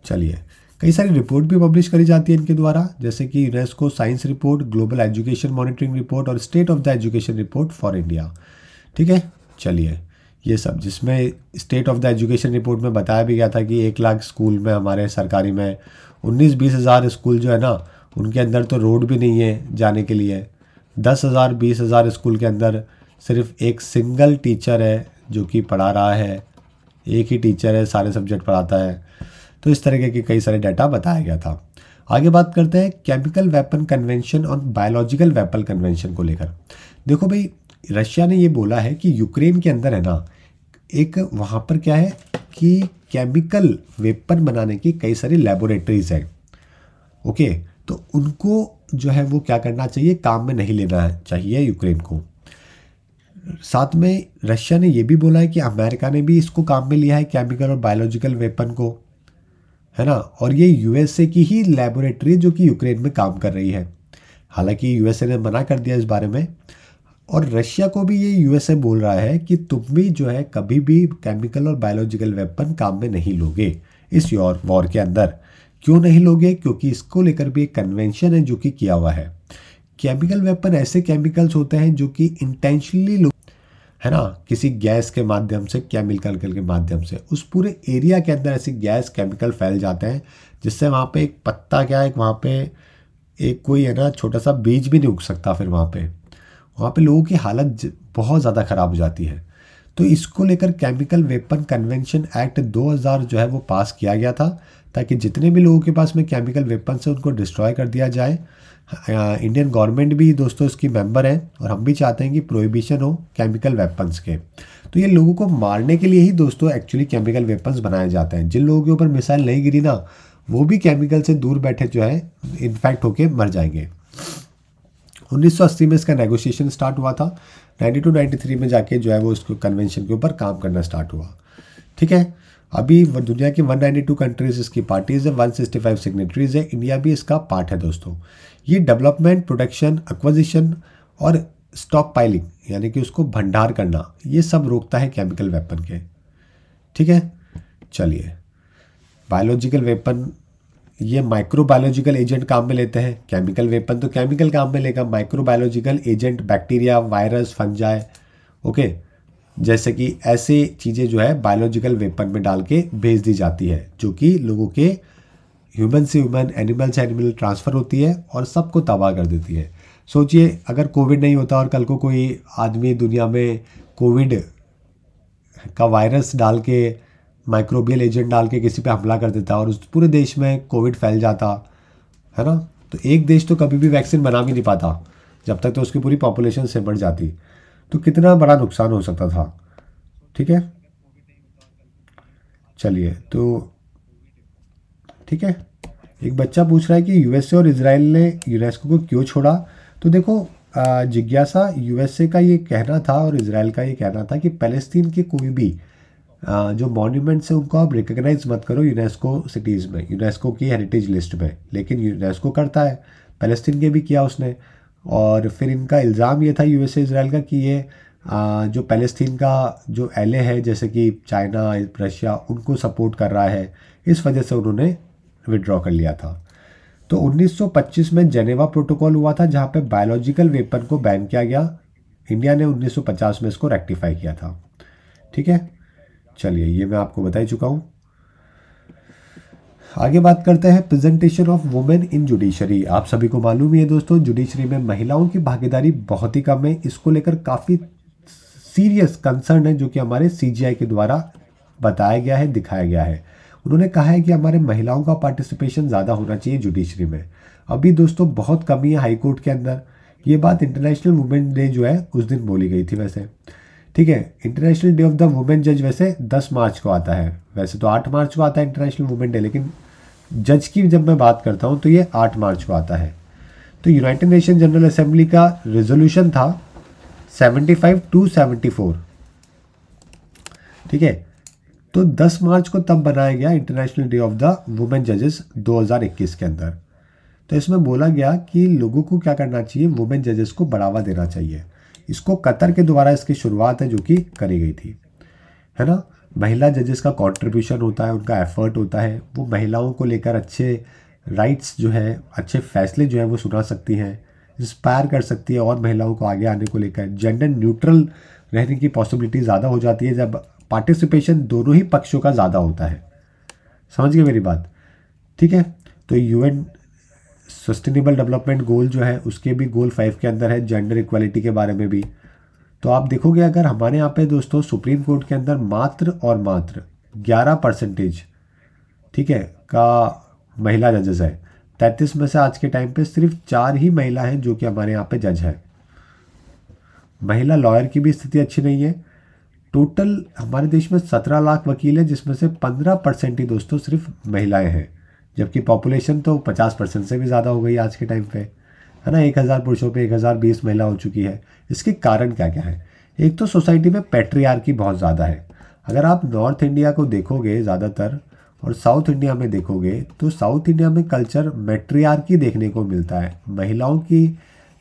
चलिए कई सारी रिपोर्ट भी पब्लिश करी जाती है इनके द्वारा जैसे कि UNESCO science report global education monitoring report और state of the education report for India ठीक है चलिए ये सब जिसमें state of the education report में बताया भी गया था कि एक लाख स्कूल में हमारे सरकारी में उन्नीस बीस हज़ार स्कूल जो है ना उनके अंदर तो रोड भी नहीं है जाने के लिए दस हज़ार बीस हज़ार स्कूल के अंदर सिर्फ एक सिंगल टीचर है जो कि पढ़ा रहा है एक ही टीचर है सारे सब्जेक्ट पढ़ाता है तो इस तरह के कई सारे डाटा बताया गया था आगे बात करते हैं केमिकल वेपन कन्वेंशन और बायोलॉजिकल वेपन कन्वेंशन को लेकर देखो भाई रशिया ने ये बोला है कि यूक्रेन के अंदर है ना एक वहाँ पर क्या है कि केमिकल वेपन बनाने की कई सारी लेबोरेटरीज हैं ओके तो उनको जो है वो क्या करना चाहिए काम में नहीं लेना चाहिए यूक्रेन को साथ में रशिया ने ये भी बोला है कि अमेरिका ने भी इसको काम में लिया है केमिकल और बायोलॉजिकल वेपन को है ना और ये यूएसए की ही लेबोरेटरी जो कि यूक्रेन में काम कर रही है हालांकि यूएसए ने मना कर दिया इस बारे में और रशिया को भी ये यूएसए बोल रहा है कि तुम भी जो है कभी भी केमिकल और बायोलॉजिकल वेपन काम में नहीं लोगे इस वॉर के अंदर क्यों नहीं लोगे क्योंकि इसको लेकर भी एक कन्वेंशन है जो कि किया हुआ है केमिकल वेपन ऐसे केमिकल्स होते हैं जो कि इंटेंशनली है ना किसी गैस के माध्यम से केमिकल के माध्यम से उस पूरे एरिया के अंदर ऐसी गैस केमिकल फैल जाते हैं जिससे वहाँ पे एक पत्ता क्या है वहाँ पे एक कोई है ना छोटा सा बीज भी नहीं उग सकता फिर वहाँ पे वहाँ पे लोगों की हालत बहुत ज़्यादा ख़राब हो जाती है तो इसको लेकर केमिकल वेपन कन्वेंशन एक्ट 2000 जो है वो पास किया गया था ताकि जितने भी लोगों के पास में केमिकल वेपन से उनको डिस्ट्रॉय कर दिया जाए इंडियन गवर्नमेंट भी दोस्तों इसकी मेंबर है और हम भी चाहते हैं कि प्रोहिबिशन हो केमिकल वेपन्स के तो ये लोगों को मारने के लिए ही दोस्तों एक्चुअली केमिकल वेपन्स बनाए जाते हैं जिन लोगों के ऊपर मिसाइल नहीं गिरी ना वो भी केमिकल से दूर बैठे जो है इन्फेक्ट होके मर जाएंगे 1980 में इसका नेगोशिएशन स्टार्ट हुआ था नाइन्टी थ्री में जाके जो है वो इसको कन्वेंशन के ऊपर काम करना स्टार्ट हुआ ठीक है अभी दुनिया की 192 कंट्रीज इसकी पार्टीज़ है 165 सिग्नेटरीज है इंडिया भी इसका पार्ट है दोस्तों ये डेवलपमेंट प्रोडक्शन एक्विजिशन और स्टॉक पाइलिंग यानी कि उसको भंडार करना ये सब रोकता है केमिकल वेपन के ठीक है चलिए बायोलॉजिकल वेपन ये माइक्रोबायोलॉजिकल एजेंट काम में लेते हैं केमिकल वेपन तो केमिकल काम में लेगा microbiological agent bacteria virus fungi okay जैसे कि ऐसे चीज़ें जो है बायोलॉजिकल वेपन में डाल के भेज दी जाती है जो कि लोगों के ह्यूमन से ह्यूमन एनिमल से एनिमल ट्रांसफ़र होती है और सबको तबाह कर देती है सोचिए अगर कोविड नहीं होता और कल को कोई आदमी दुनिया में कोविड का वायरस डाल के माइक्रोबियल एजेंट डाल के किसी पे हमला कर देता और उस पूरे देश में कोविड फैल जाता है ना तो एक देश तो कभी भी वैक्सीन बना भी नहीं पाता जब तक तो उसकी पूरी पॉपुलेशन से बढ़ जाती तो कितना बड़ा नुकसान हो सकता था ठीक है चलिए तो ठीक है एक बच्चा पूछ रहा है कि यूएसए और इसराइल ने यूनेस्को को क्यों छोड़ा तो देखो जिज्ञासा यूएसए का ये कहना था और इसराइल का ये कहना था कि पैलेस्तीन के कोई भी जो मॉन्यूमेंट्स हैं उनको आप रिकग्नाइज मत करो यूनेस्को सिटीज़ में यूनेस्को की हेरिटेज लिस्ट में लेकिन यूनेस्को करता है पैलेस्टीन के भी किया उसने और फिर इनका इल्ज़ाम ये था यूएसए इसराइल का कि ये जो पैलेस्तीन का जो एले है जैसे कि चाइना रशिया उनको सपोर्ट कर रहा है इस वजह से उन्होंने विड्रॉ कर लिया था तो 1925 में जेनेवा प्रोटोकॉल हुआ था जहाँ पे बायोलॉजिकल वेपन को बैन किया गया इंडिया ने 1950 में इसको रेक्टिफाई किया था ठीक है चलिए ये मैं आपको बता ही चुका हूं आगे बात करते हैं presentation of women in judiciary आप सभी को मालूम ही है दोस्तों जुडिशरी में महिलाओं की भागीदारी बहुत ही कम है इसको लेकर काफ़ी सीरियस कंसर्न है जो कि हमारे सीजीआई के द्वारा बताया गया है दिखाया गया है उन्होंने कहा है कि हमारे महिलाओं का पार्टिसिपेशन ज़्यादा होना चाहिए जुडिशरी में अभी दोस्तों बहुत कमी है हाईकोर्ट के अंदर ये बात इंटरनेशनल वुमेन डे जो है उस दिन बोली गई थी वैसे ठीक है international day of the women जज वैसे दस मार्च को आता है वैसे तो आठ मार्च को आता है इंटरनेशनल वुमेन डे लेकिन जज की जब मैं बात करता हूँ तो ये आठ मार्च को आता है तो यूनाइटेड नेशन जनरल असेंबली का रेजोल्यूशन था seventy five two seventy four ठीक है तो 10 मार्च को तब बनाया गया international day of the women जजेस 2021 के अंदर तो इसमें बोला गया कि लोगों को क्या करना चाहिए वुमेन जजेस को बढ़ावा देना चाहिए इसको कतर के द्वारा इसकी शुरुआत है जो कि करी गई थी है ना महिला जजेस का कॉन्ट्रीब्यूशन होता है उनका एफर्ट होता है वो महिलाओं को लेकर अच्छे राइट्स जो है अच्छे फैसले जो है वो सुना सकती हैं इंस्पायर कर सकती है और महिलाओं को आगे आने को लेकर जेंडर न्यूट्रल रहने की पॉसिबिलिटी ज़्यादा हो जाती है जब पार्टिसिपेशन दोनों ही पक्षों का ज़्यादा होता है समझ गए मेरी बात ठीक है तो यूएन सस्टेनेबल डेवलपमेंट गोल जो है उसके भी गोल फाइव के अंदर है जेंडर इक्वालिटी के बारे में भी तो आप देखोगे अगर हमारे यहाँ पे दोस्तों सुप्रीम कोर्ट के अंदर मात्र और मात्र 11 परसेंटेज ठीक है का महिला जजेस है तैंतीस में से आज के टाइम पे सिर्फ चार ही महिला हैं जो कि हमारे यहाँ पे जज हैं महिला लॉयर की भी स्थिति अच्छी नहीं है टोटल हमारे देश में सत्रह लाख वकील हैं जिसमें से पंद्रह परसेंट ही दोस्तों सिर्फ महिलाएं हैं जबकि पॉपुलेशन तो पचास परसेंट से भी ज़्यादा हो गई आज के टाइम पे है ना एक हज़ार पुरुषों पे एक हज़ार बीस महिला हो चुकी है इसके कारण क्या क्या है एक तो सोसाइटी में की बहुत ज़्यादा है अगर आप नॉर्थ इंडिया को देखोगे ज़्यादातर और साउथ इंडिया में देखोगे तो साउथ इंडिया में कल्चर मेट्रियार्की देखने को मिलता है महिलाओं की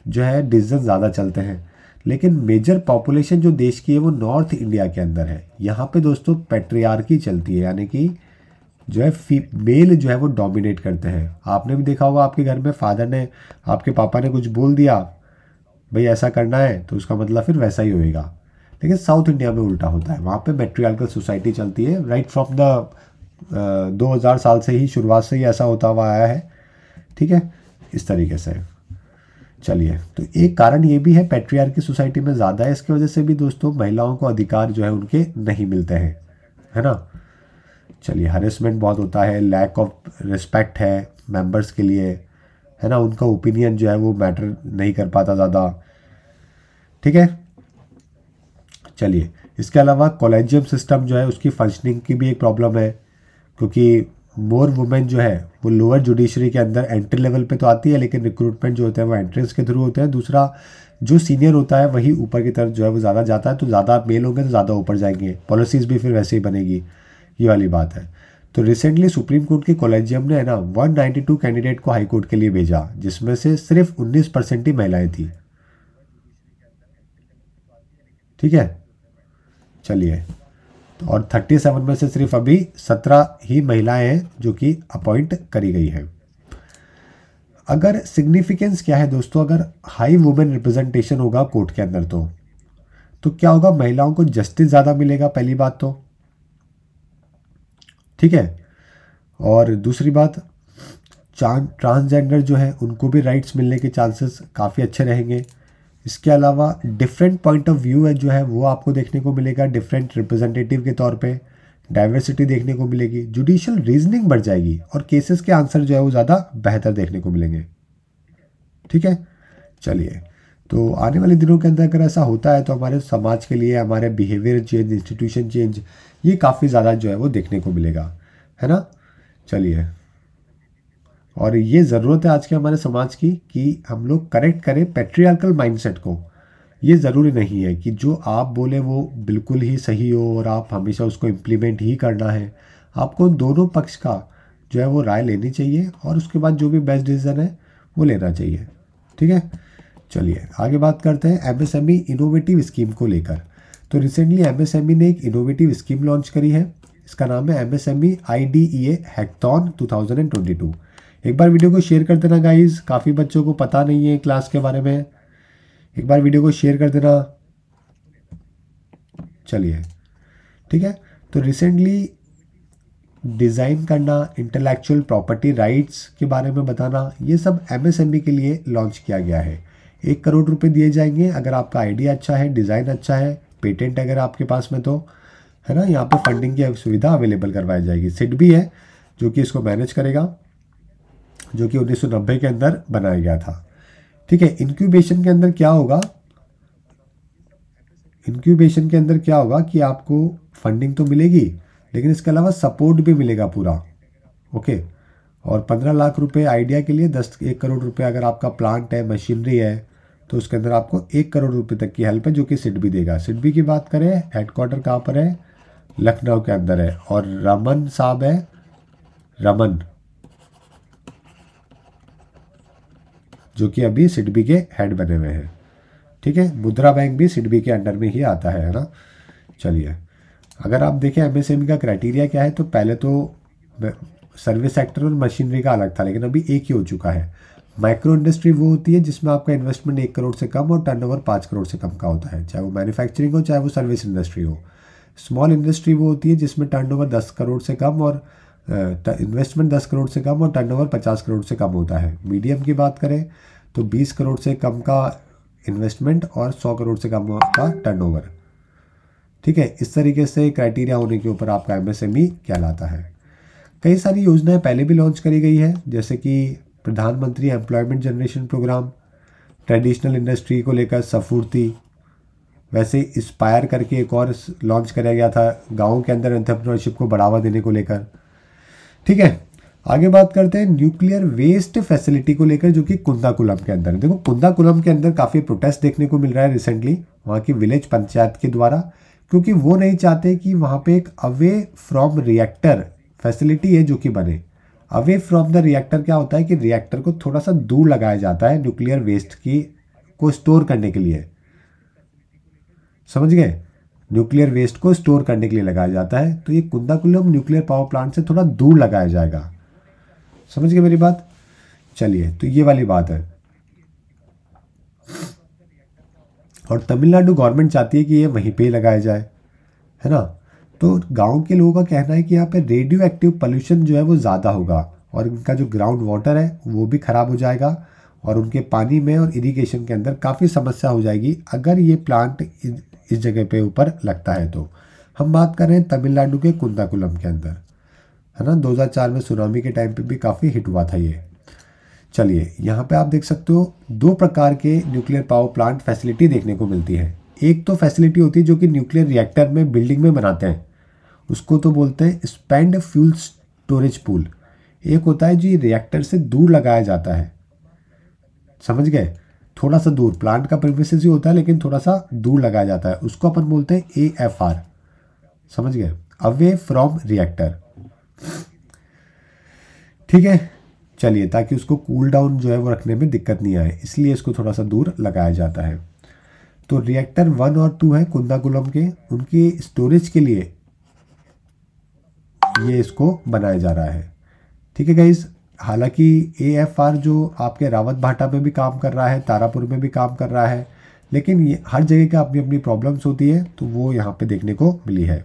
जो है डिसीजन ज़्यादा चलते हैं लेकिन मेजर पॉपुलेशन जो देश की है वो नॉर्थ इंडिया के अंदर है यहाँ पे दोस्तों पेट्रियार्की चलती है यानी कि जो है मेल जो है वो डोमिनेट करते हैं आपने भी देखा होगा आपके घर में फादर ने आपके पापा ने कुछ बोल दिया भाई ऐसा करना है तो उसका मतलब फिर वैसा ही होएगा लेकिन साउथ इंडिया में उल्टा होता है वहाँ पे मेट्रियालिकल सोसाइटी चलती है राइट फ्रॉम द दो हज़ार साल से ही शुरुआत से ही ऐसा होता हुआ आया है ठीक है इस तरीके से चलिए तो एक कारण ये भी है पेट्रियार की सोसाइटी में ज़्यादा है इसकी वजह से भी दोस्तों महिलाओं को अधिकार जो है उनके नहीं मिलते हैं है ना चलिए हरेसमेंट बहुत होता है लैक ऑफ रिस्पेक्ट है मेंबर्स के लिए है ना उनका ओपिनियन जो है वो मैटर नहीं कर पाता ज़्यादा ठीक है चलिए इसके अलावा कॉलेजियम सिस्टम जो है उसकी फंक्शनिंग की भी एक प्रॉब्लम है क्योंकि मोर वुमेन जो है वो लोअर जुडिशरी के अंदर एंट्री लेवल पे तो आती है लेकिन रिक्रूटमेंट जो होते हैं वो एंट्रेंस के थ्रू होते हैं दूसरा जो सीनियर होता है वही ऊपर की तरफ जो है वो ज़्यादा जाता है तो ज़्यादा मेल होंगे तो ज़्यादा ऊपर जाएंगे पॉलिसीज़ भी फिर वैसे ही बनेगी ये वाली बात है तो रिसेंटली सुप्रीम कोर्ट के कॉलेजियम ने ना 192 कैंडिडेट को हाई कोर्ट के लिए भेजा जिसमें से सिर्फ 19 परसेंट ही महिलाएं थी ठीक है चलिए तो और 37 में से सिर्फ अभी 17 ही महिलाएं हैं जो कि अपॉइंट करी गई हैं अगर सिग्निफिकेंस क्या है दोस्तों अगर हाई वुमेन रिप्रेजेंटेशन होगा कोर्ट के अंदर तो तो क्या होगा महिलाओं को जस्टिस ज़्यादा मिलेगा पहली बात तो ठीक है और दूसरी बात चांद ट्रांसजेंडर जो है उनको भी राइट्स मिलने के चांसेस काफ़ी अच्छे रहेंगे इसके अलावा डिफरेंट पॉइंट ऑफ व्यू है जो है वो आपको देखने को मिलेगा डिफरेंट रिप्रेजेंटेटिव के तौर पे डाइवर्सिटी देखने को मिलेगी जुडिशियल रीजनिंग बढ़ जाएगी और केसेस के आंसर जो है वो ज़्यादा बेहतर देखने को मिलेंगे ठीक है चलिए तो आने वाले दिनों के अंदर अगर ऐसा होता है तो हमारे समाज के लिए हमारे बिहेवियर चेंज इंस्टीट्यूशन चेंज ये काफ़ी ज़्यादा जो है वो देखने को मिलेगा है ना चलिए और ये ज़रूरत है आज के हमारे समाज की कि हम लोग करेक्ट करें पेट्रियार्कल माइंडसेट को ये ज़रूरी नहीं है कि जो आप बोले वो बिल्कुल ही सही हो और आप हमेशा उसको इम्प्लीमेंट ही करना है आपको दोनों पक्ष का जो है वो राय लेनी चाहिए और उसके बाद जो भी बेस्ट डिसीज़न है वो लेना चाहिए ठीक है चलिए आगे बात करते हैं एमएसएमई इनोवेटिव स्कीम को लेकर तो रिसेंटली एमएसएमई e ने एक इनोवेटिव स्कीम लॉन्च करी है इसका नाम है एमएसएमई एंड ट्वेंटी टू एक बार वीडियो को शेयर कर देना गाइज काफ़ी बच्चों को पता नहीं है क्लास के बारे में एक बार वीडियो को शेयर कर देना चलिए ठीक है तो रिसेंटली डिज़ाइन करना इंटेलेक्चुअल प्रॉपर्टी राइट्स के बारे में बताना ये सब एमएसएमई e के लिए लॉन्च किया गया है एक करोड़ रुपए दिए जाएंगे अगर आपका आइडिया अच्छा है डिज़ाइन अच्छा है पेटेंट अगर आपके पास में तो है ना यहाँ पे फंडिंग की सुविधा अवेलेबल करवाई जाएगी सिट भी है जो कि इसको मैनेज करेगा जो कि उन्नीस के अंदर बनाया गया था ठीक है इनक्यूबेशन के अंदर क्या होगा इनक्यूबेशन के अंदर क्या होगा कि आपको फंडिंग तो मिलेगी लेकिन इसके अलावा सपोर्ट भी मिलेगा पूरा ओके और पंद्रह लाख रुपए आइडिया के लिए दस एक करोड़ रुपए अगर आपका प्लांट है मशीनरी है तो उसके अंदर आपको एक करोड़ रुपए तक की हेल्प है जो कि सिडबी देगा सिडबी की बात करें हेडक्वार्टर कहाँ पर है लखनऊ के अंदर है और रमन साहब है रमन जो कि अभी सिडबी के हेड बने हुए हैं ठीक है मुद्रा बैंक भी सिडबी के अंडर में ही आता है ना चलिए अगर आप देखें एम का क्राइटेरिया क्या है तो पहले तो सर्विस सेक्टर और मशीनरी का अलग था लेकिन अभी एक ही हो चुका है माइक्रो इंडस्ट्री वो होती है जिसमें आपका इन्वेस्टमेंट एक करोड़ से कम और ओवर पाँच करोड़ से कम का होता है चाहे वो मैन्युफैक्चरिंग हो चाहे वो सर्विस इंडस्ट्री हो स्मॉल इंडस्ट्री वो होती है जिसमें ओवर दस करोड़ से कम और इन्वेस्टमेंट दस करोड़ से कम और ओवर पचास करोड़ से कम होता है मीडियम की बात करें तो बीस करोड़ से कम का इन्वेस्टमेंट और सौ करोड़ से कम का ओवर ठीक है इस तरीके से क्राइटेरिया होने के ऊपर आपका एमएसएमई e कहलाता है कई सारी योजनाएं पहले भी लॉन्च करी गई है जैसे कि प्रधानमंत्री employment generation programme traditional industry को लेकर सफूर्ति वैसे इंस्पायर करके एक और लॉन्च कराया गया था गाँव के अंदर एंटरप्रेन्योरशिप को बढ़ावा देने को लेकर ठीक है आगे बात करते हैं न्यूक्लियर वेस्ट फैसिलिटी को लेकर जो कि कुंदाकुलम के अंदर देखो कुंदाकुलम के अंदर काफ़ी प्रोटेस्ट देखने को मिल रहा है रिसेंटली वहाँ की विलेज पंचायत के द्वारा क्योंकि वो नहीं चाहते कि वहाँ पे एक अवे फ्रॉम रिएक्टर फैसिलिटी है जो कि बने अवे फ्रॉम द रिएक्टर क्या होता है कि रिएक्टर को थोड़ा सा दूर लगाया जाता है न्यूक्लियर वेस्ट की को स्टोर करने के लिए समझ गए न्यूक्लियर वेस्ट को स्टोर करने के लिए लगाया जाता है तो ये कुल्लम न्यूक्लियर पावर प्लांट से थोड़ा दूर लगाया जाएगा समझ गए मेरी बात चलिए तो ये वाली बात है और तमिलनाडु गवर्नमेंट चाहती है कि ये वहीं पे लगाया जाए है ना तो गाँव के लोगों का कहना है कि यहाँ पर रेडियो एक्टिव पॉल्यूशन जो है वो ज़्यादा होगा और इनका जो ग्राउंड वाटर है वो भी ख़राब हो जाएगा और उनके पानी में और इरिगेशन के अंदर काफ़ी समस्या हो जाएगी अगर ये प्लांट इस जगह पे ऊपर लगता है तो हम बात कर रहे हैं तमिलनाडु के कुंदाकुलम के अंदर है ना 2004 में सुनामी के टाइम पे भी काफ़ी हिट हुआ था ये चलिए यहाँ पे आप देख सकते हो दो प्रकार के न्यूक्लियर पावर प्लांट फैसिलिटी देखने को मिलती है एक तो फैसिलिटी होती है जो कि न्यूक्लियर रिएक्टर में बिल्डिंग में बनाते हैं उसको तो बोलते हैं स्पेंड फ्यूल स्टोरेज पूल एक होता है जो रिएक्टर से दूर लगाया जाता है समझ गए थोड़ा सा दूर प्लांट का प्रिमिसेस ही होता है लेकिन थोड़ा सा दूर लगाया जाता है उसको अपन बोलते हैं ए एफ आर समझ गए अवे फ्रॉम रिएक्टर ठीक है चलिए ताकि उसको कूल डाउन जो है वो रखने में दिक्कत नहीं आए इसलिए इसको थोड़ा सा दूर लगाया जाता है तो रिएक्टर वन और टू है कुंदाकुलम के उनकी स्टोरेज के लिए ये इसको बनाया जा रहा है ठीक है गाइज़ हालांकि ए एफ आर जो आपके रावत भाटा में भी काम कर रहा है तारापुर में भी काम कर रहा है लेकिन ये हर जगह की अपनी अपनी प्रॉब्लम्स होती है तो वो यहाँ पे देखने को मिली है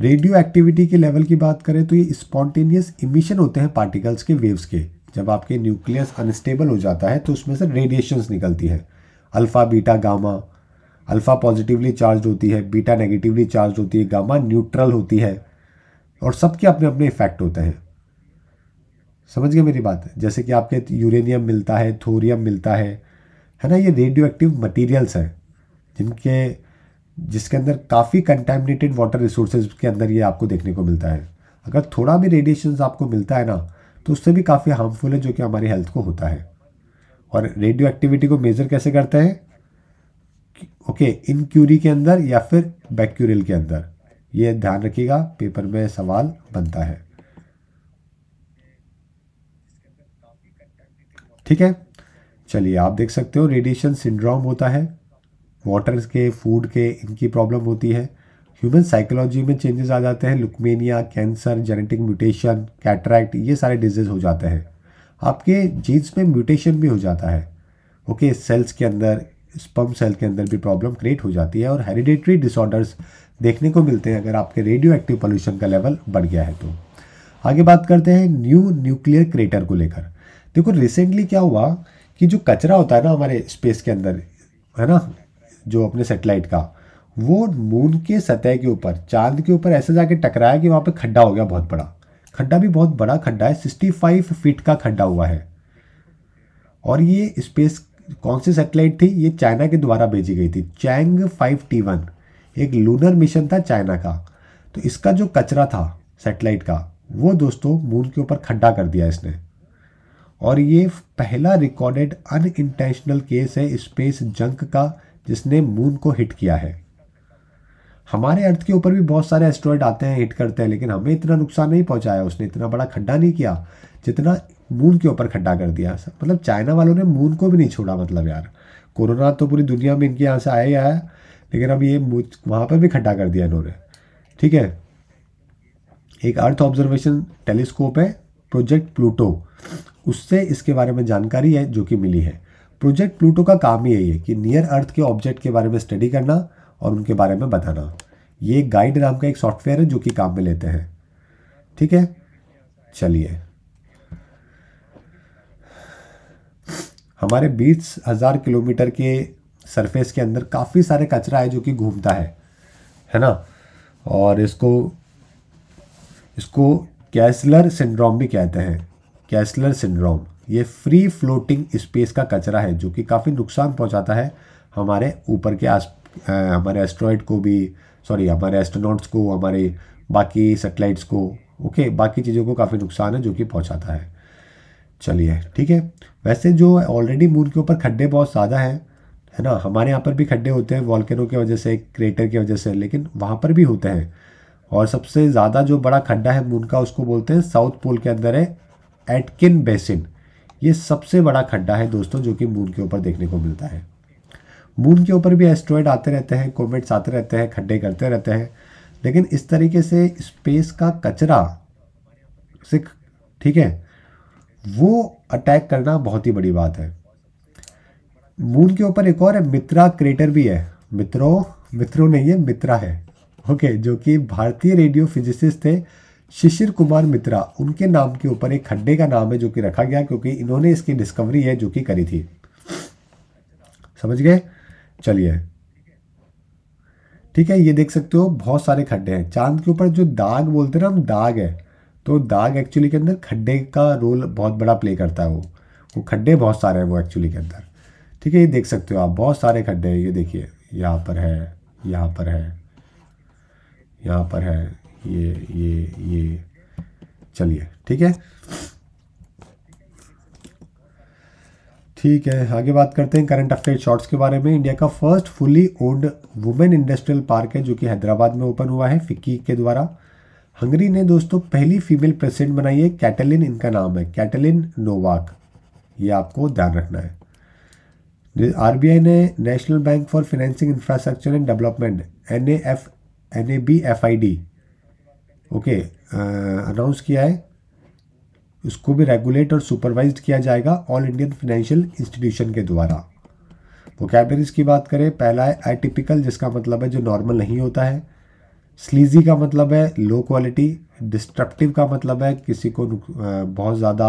रेडियो एक्टिविटी के लेवल की बात करें तो ये स्पॉन्टेनियस इमिशन होते हैं पार्टिकल्स के वेव्स के जब आपके न्यूक्लियस अनस्टेबल हो जाता है तो उसमें से रेडिएशंस निकलती है alpha beta gamma alpha positively charge होती है बीटा नेगेटिवली चार्ज होती है गामा न्यूट्रल होती है और सबके अपने अपने इफेक्ट होते हैं समझ गए मेरी बात जैसे कि आपके यूरेनियम मिलता है थोरियम मिलता है है ना ये रेडियो एक्टिव मटीरियल्स हैं जिनके जिसके अंदर काफ़ी कंटेमिनेटेड वाटर रिसोर्सेज के अंदर ये आपको देखने को मिलता है अगर थोड़ा भी रेडिएशन आपको मिलता है ना तो उससे भी काफ़ी हार्मफुल है जो कि हमारी हेल्थ को होता है और रेडियो एक्टिविटी को मेज़र कैसे करते हैं ओके इन क्यूरी के अंदर या फिर बैक्यूरियल के अंदर ये ध्यान रखिएगा पेपर में सवाल बनता है ठीक है चलिए आप देख सकते हो रेडिएशन सिंड्रोम होता है वाटर के फूड के इनकी प्रॉब्लम होती है ह्यूमन साइकोलॉजी में चेंजेस आ जाते हैं leukaemia cancer genetic mutation cataract ये सारे डिजीज हो जाते हैं आपके जीन्स में म्यूटेशन भी हो जाता है ओके okay, सेल्स के अंदर स्पम सेल के अंदर भी प्रॉब्लम क्रिएट हो जाती है और हेरिडेटरी डिसऑर्डर्स देखने को मिलते हैं अगर आपके रेडियो एक्टिव पॉल्यूशन का लेवल बढ़ गया है तो आगे बात करते हैं न्यू न्यूक्लियर क्रेटर को लेकर देखो रिसेंटली क्या हुआ कि जो कचरा होता है ना हमारे स्पेस के अंदर है ना जो अपने सेटेलाइट का वो मून के सतह के ऊपर चांद के ऊपर ऐसे जाके टकराया कि वहाँ पे खड्डा हो गया बहुत बड़ा खड्डा भी बहुत बड़ा खड्डा है सिक्सटी फाइव फीट का खड्डा हुआ है और ये स्पेस कौन सी सेटेलाइट थी ये चाइना के द्वारा भेजी गई थी चैंग फाइव टी वन एक लूनर मिशन था चाइना का तो इसका जो कचरा था सैटेलाइट का वो दोस्तों मून के ऊपर खड्डा कर दिया इसने और ये पहला रिकॉर्डेड अन इंटेंशनल केस है स्पेस जंक का जिसने मून को हिट किया है हमारे अर्थ के ऊपर भी बहुत सारे एस्ट्रॉयड आते हैं हिट करते हैं लेकिन हमें इतना नुकसान नहीं पहुंचाया उसने इतना बड़ा खड्डा नहीं किया जितना मून के ऊपर खड्डा कर दिया मतलब चाइना वालों ने मून को भी नहीं छोड़ा मतलब यार कोरोना तो पूरी दुनिया में इनके यहाँ से आया ही आया लेकिन अब ये वहाँ पर भी खड्डा कर दिया इन्होंने ठीक है एक अर्थ ऑब्जर्वेशन टेलीस्कोप है प्रोजेक्ट प्लूटो उससे इसके बारे में जानकारी है जो कि मिली है प्रोजेक्ट प्लूटो का काम ही यही है कि नियर अर्थ के ऑब्जेक्ट के बारे में स्टडी करना और उनके बारे में बताना ये गाइड नाम का एक सॉफ्टवेयर है जो कि काम में लेते हैं ठीक है चलिए हमारे बीस हज़ार किलोमीटर के सरफेस के अंदर काफ़ी सारे कचरा है जो कि घूमता है है ना और इसको इसको कैसलर सिंड्रोम भी कहते हैं कैसलर सिंड्रोम ये फ्री फ्लोटिंग स्पेस का कचरा है जो कि काफ़ी नुकसान पहुंचाता है हमारे ऊपर के आस आ, हमारे एस्ट्रॉयड को भी सॉरी हमारे एस्ट्रोनॉट्स को हमारे बाकी सेटेलाइट्स को ओके बाकी चीज़ों को काफ़ी नुकसान है जो कि पहुंचाता है चलिए ठीक है वैसे जो ऑलरेडी मून के ऊपर खड्डे बहुत ज़्यादा हैं है ना हमारे यहाँ पर भी खड्डे होते हैं वॉल्केनो की वजह से क्रेटर की वजह से लेकिन वहाँ पर भी होते हैं और सबसे ज़्यादा जो बड़ा खड्डा है मून का उसको बोलते हैं साउथ पोल के अंदर है एटकिन बेसिन ये सबसे बड़ा खड्डा है दोस्तों जो कि मून के ऊपर देखने को मिलता है मून के ऊपर भी एस्ट्रॉयड आते रहते हैं कोमेट्स आते रहते हैं खड्डे करते रहते हैं लेकिन इस तरीके से स्पेस का कचरा सिख ठीक है वो अटैक करना बहुत ही बड़ी बात है मून के ऊपर एक और है मित्रा क्रेटर भी है मित्रों मित्रों नहीं है मित्रा है ओके जो कि भारतीय रेडियो फिजिसिस्ट थे शिशिर कुमार मित्रा उनके नाम के ऊपर एक खड्डे का नाम है जो कि रखा गया क्योंकि इन्होंने इसकी डिस्कवरी है जो कि करी थी समझ गए चलिए ठीक है ये देख सकते हो बहुत सारे खड्डे हैं चांद के ऊपर जो दाग बोलते हैं ना हम दाग है तो दाग एक्चुअली के अंदर खड्डे का रोल बहुत बड़ा प्ले करता है वो वो खड्डे बहुत सारे हैं वो एक्चुअली के अंदर ठीक है ये देख सकते हो आप बहुत सारे खड्डे हैं ये देखिए यहाँ पर है यहाँ पर है यहाँ पर है ये ये ये चलिए ठीक है ठीक है आगे बात करते हैं करंट अफेयर शॉर्ट्स के बारे में इंडिया का first fully owned women industrial park है जो कि हैदराबाद में ओपन हुआ है फिक्की के द्वारा हंगरी ने दोस्तों पहली फीमेल प्रेसिडेंट बनाई है कैटलिन इनका नाम है कैटलिन नोवाक ये आपको ध्यान रखना है आई ने national bank for financing infrastructure and development N A F N A B F I D okay announce किया है उसको भी रेगुलेट और सुपरवाइज किया जाएगा ऑल इंडियन फाइनेंशियल इंस्टीट्यूशन के द्वारा वोकेबलरीज की बात करें पहला है एटिपिकल जिसका मतलब है जो नॉर्मल नहीं होता है स्लीजी का मतलब है लो क्वालिटी डिस्ट्रक्टिव का मतलब है किसी को बहुत ज़्यादा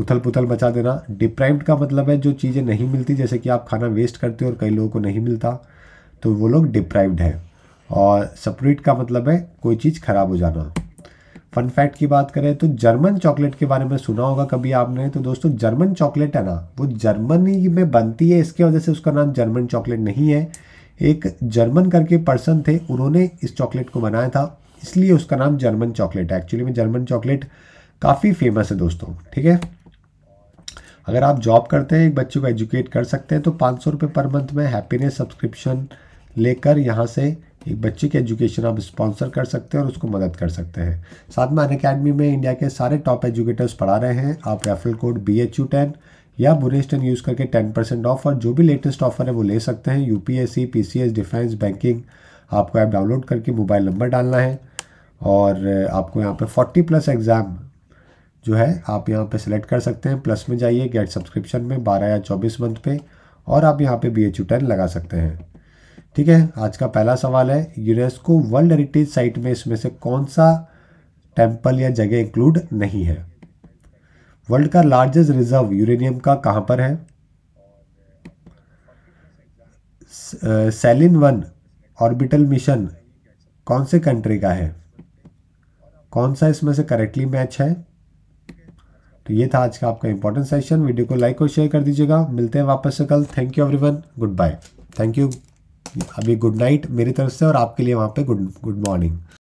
उथल पुथल मचा देना डिप्राइव्ड का मतलब है जो चीज़ें नहीं मिलती जैसे कि आप खाना वेस्ट करते हो और कई लोगों को नहीं मिलता तो वो लोग डिप्राइव्ड है और सपरेट का मतलब है कोई चीज़ ख़राब हो जाना फन फैक्ट की बात करें तो जर्मन चॉकलेट के बारे में सुना होगा कभी आपने तो दोस्तों जर्मन चॉकलेट है ना वो जर्मनी में बनती है इसके वजह से उसका नाम जर्मन चॉकलेट नहीं है एक जर्मन करके पर्सन थे उन्होंने इस चॉकलेट को बनाया था इसलिए उसका नाम जर्मन चॉकलेट है एक्चुअली में जर्मन चॉकलेट काफ़ी फेमस है दोस्तों ठीक है अगर आप जॉब करते हैं एक बच्चे को एजुकेट कर सकते हैं तो पाँच सौ रुपये पर मंथ में हैप्पीनेस सब्सक्रिप्शन लेकर यहाँ से एक बच्चे की एजुकेशन आप स्पॉन्सर कर सकते हैं और उसको मदद कर सकते हैं साथ में अन अकेडमी में इंडिया के सारे टॉप एजुकेटर्स पढ़ा रहे हैं आप referral code B H U ten या बुरे स्टेन यूज़ करके टेन परसेंट ऑफ और जो भी लेटेस्ट ऑफर है वो ले सकते हैं U P S C P C S defence banking आपको ऐप डाउनलोड करके मोबाइल नंबर डालना है और आपको यहाँ पे फोर्टी प्लस एग्ज़ाम जो है आप यहाँ पे सिलेक्ट कर सकते हैं प्लस में जाइए गेट सब्सक्रिप्शन में बारह या चौबीस मंथ पे और आप यहाँ पे बी एच टेन लगा सकते हैं ठीक है आज का पहला सवाल है यूनेस्को वर्ल्ड हेरिटेज साइट में इसमें से कौन सा टेम्पल या जगह इंक्लूड नहीं है वर्ल्ड का लार्जेस्ट रिजर्व यूरेनियम का कहां पर है सेलिन वन ऑर्बिटल मिशन कौन से कंट्री का है कौन सा इसमें से करेक्टली मैच है तो ये था आज का आपका इंपॉर्टेंट सेशन वीडियो को लाइक और शेयर कर दीजिएगा मिलते हैं वापस से कल thank you everyone good bye thank you अभी गुड नाइट मेरी तरफ से और आपके लिए वहाँ पे गुड गुड मॉर्निंग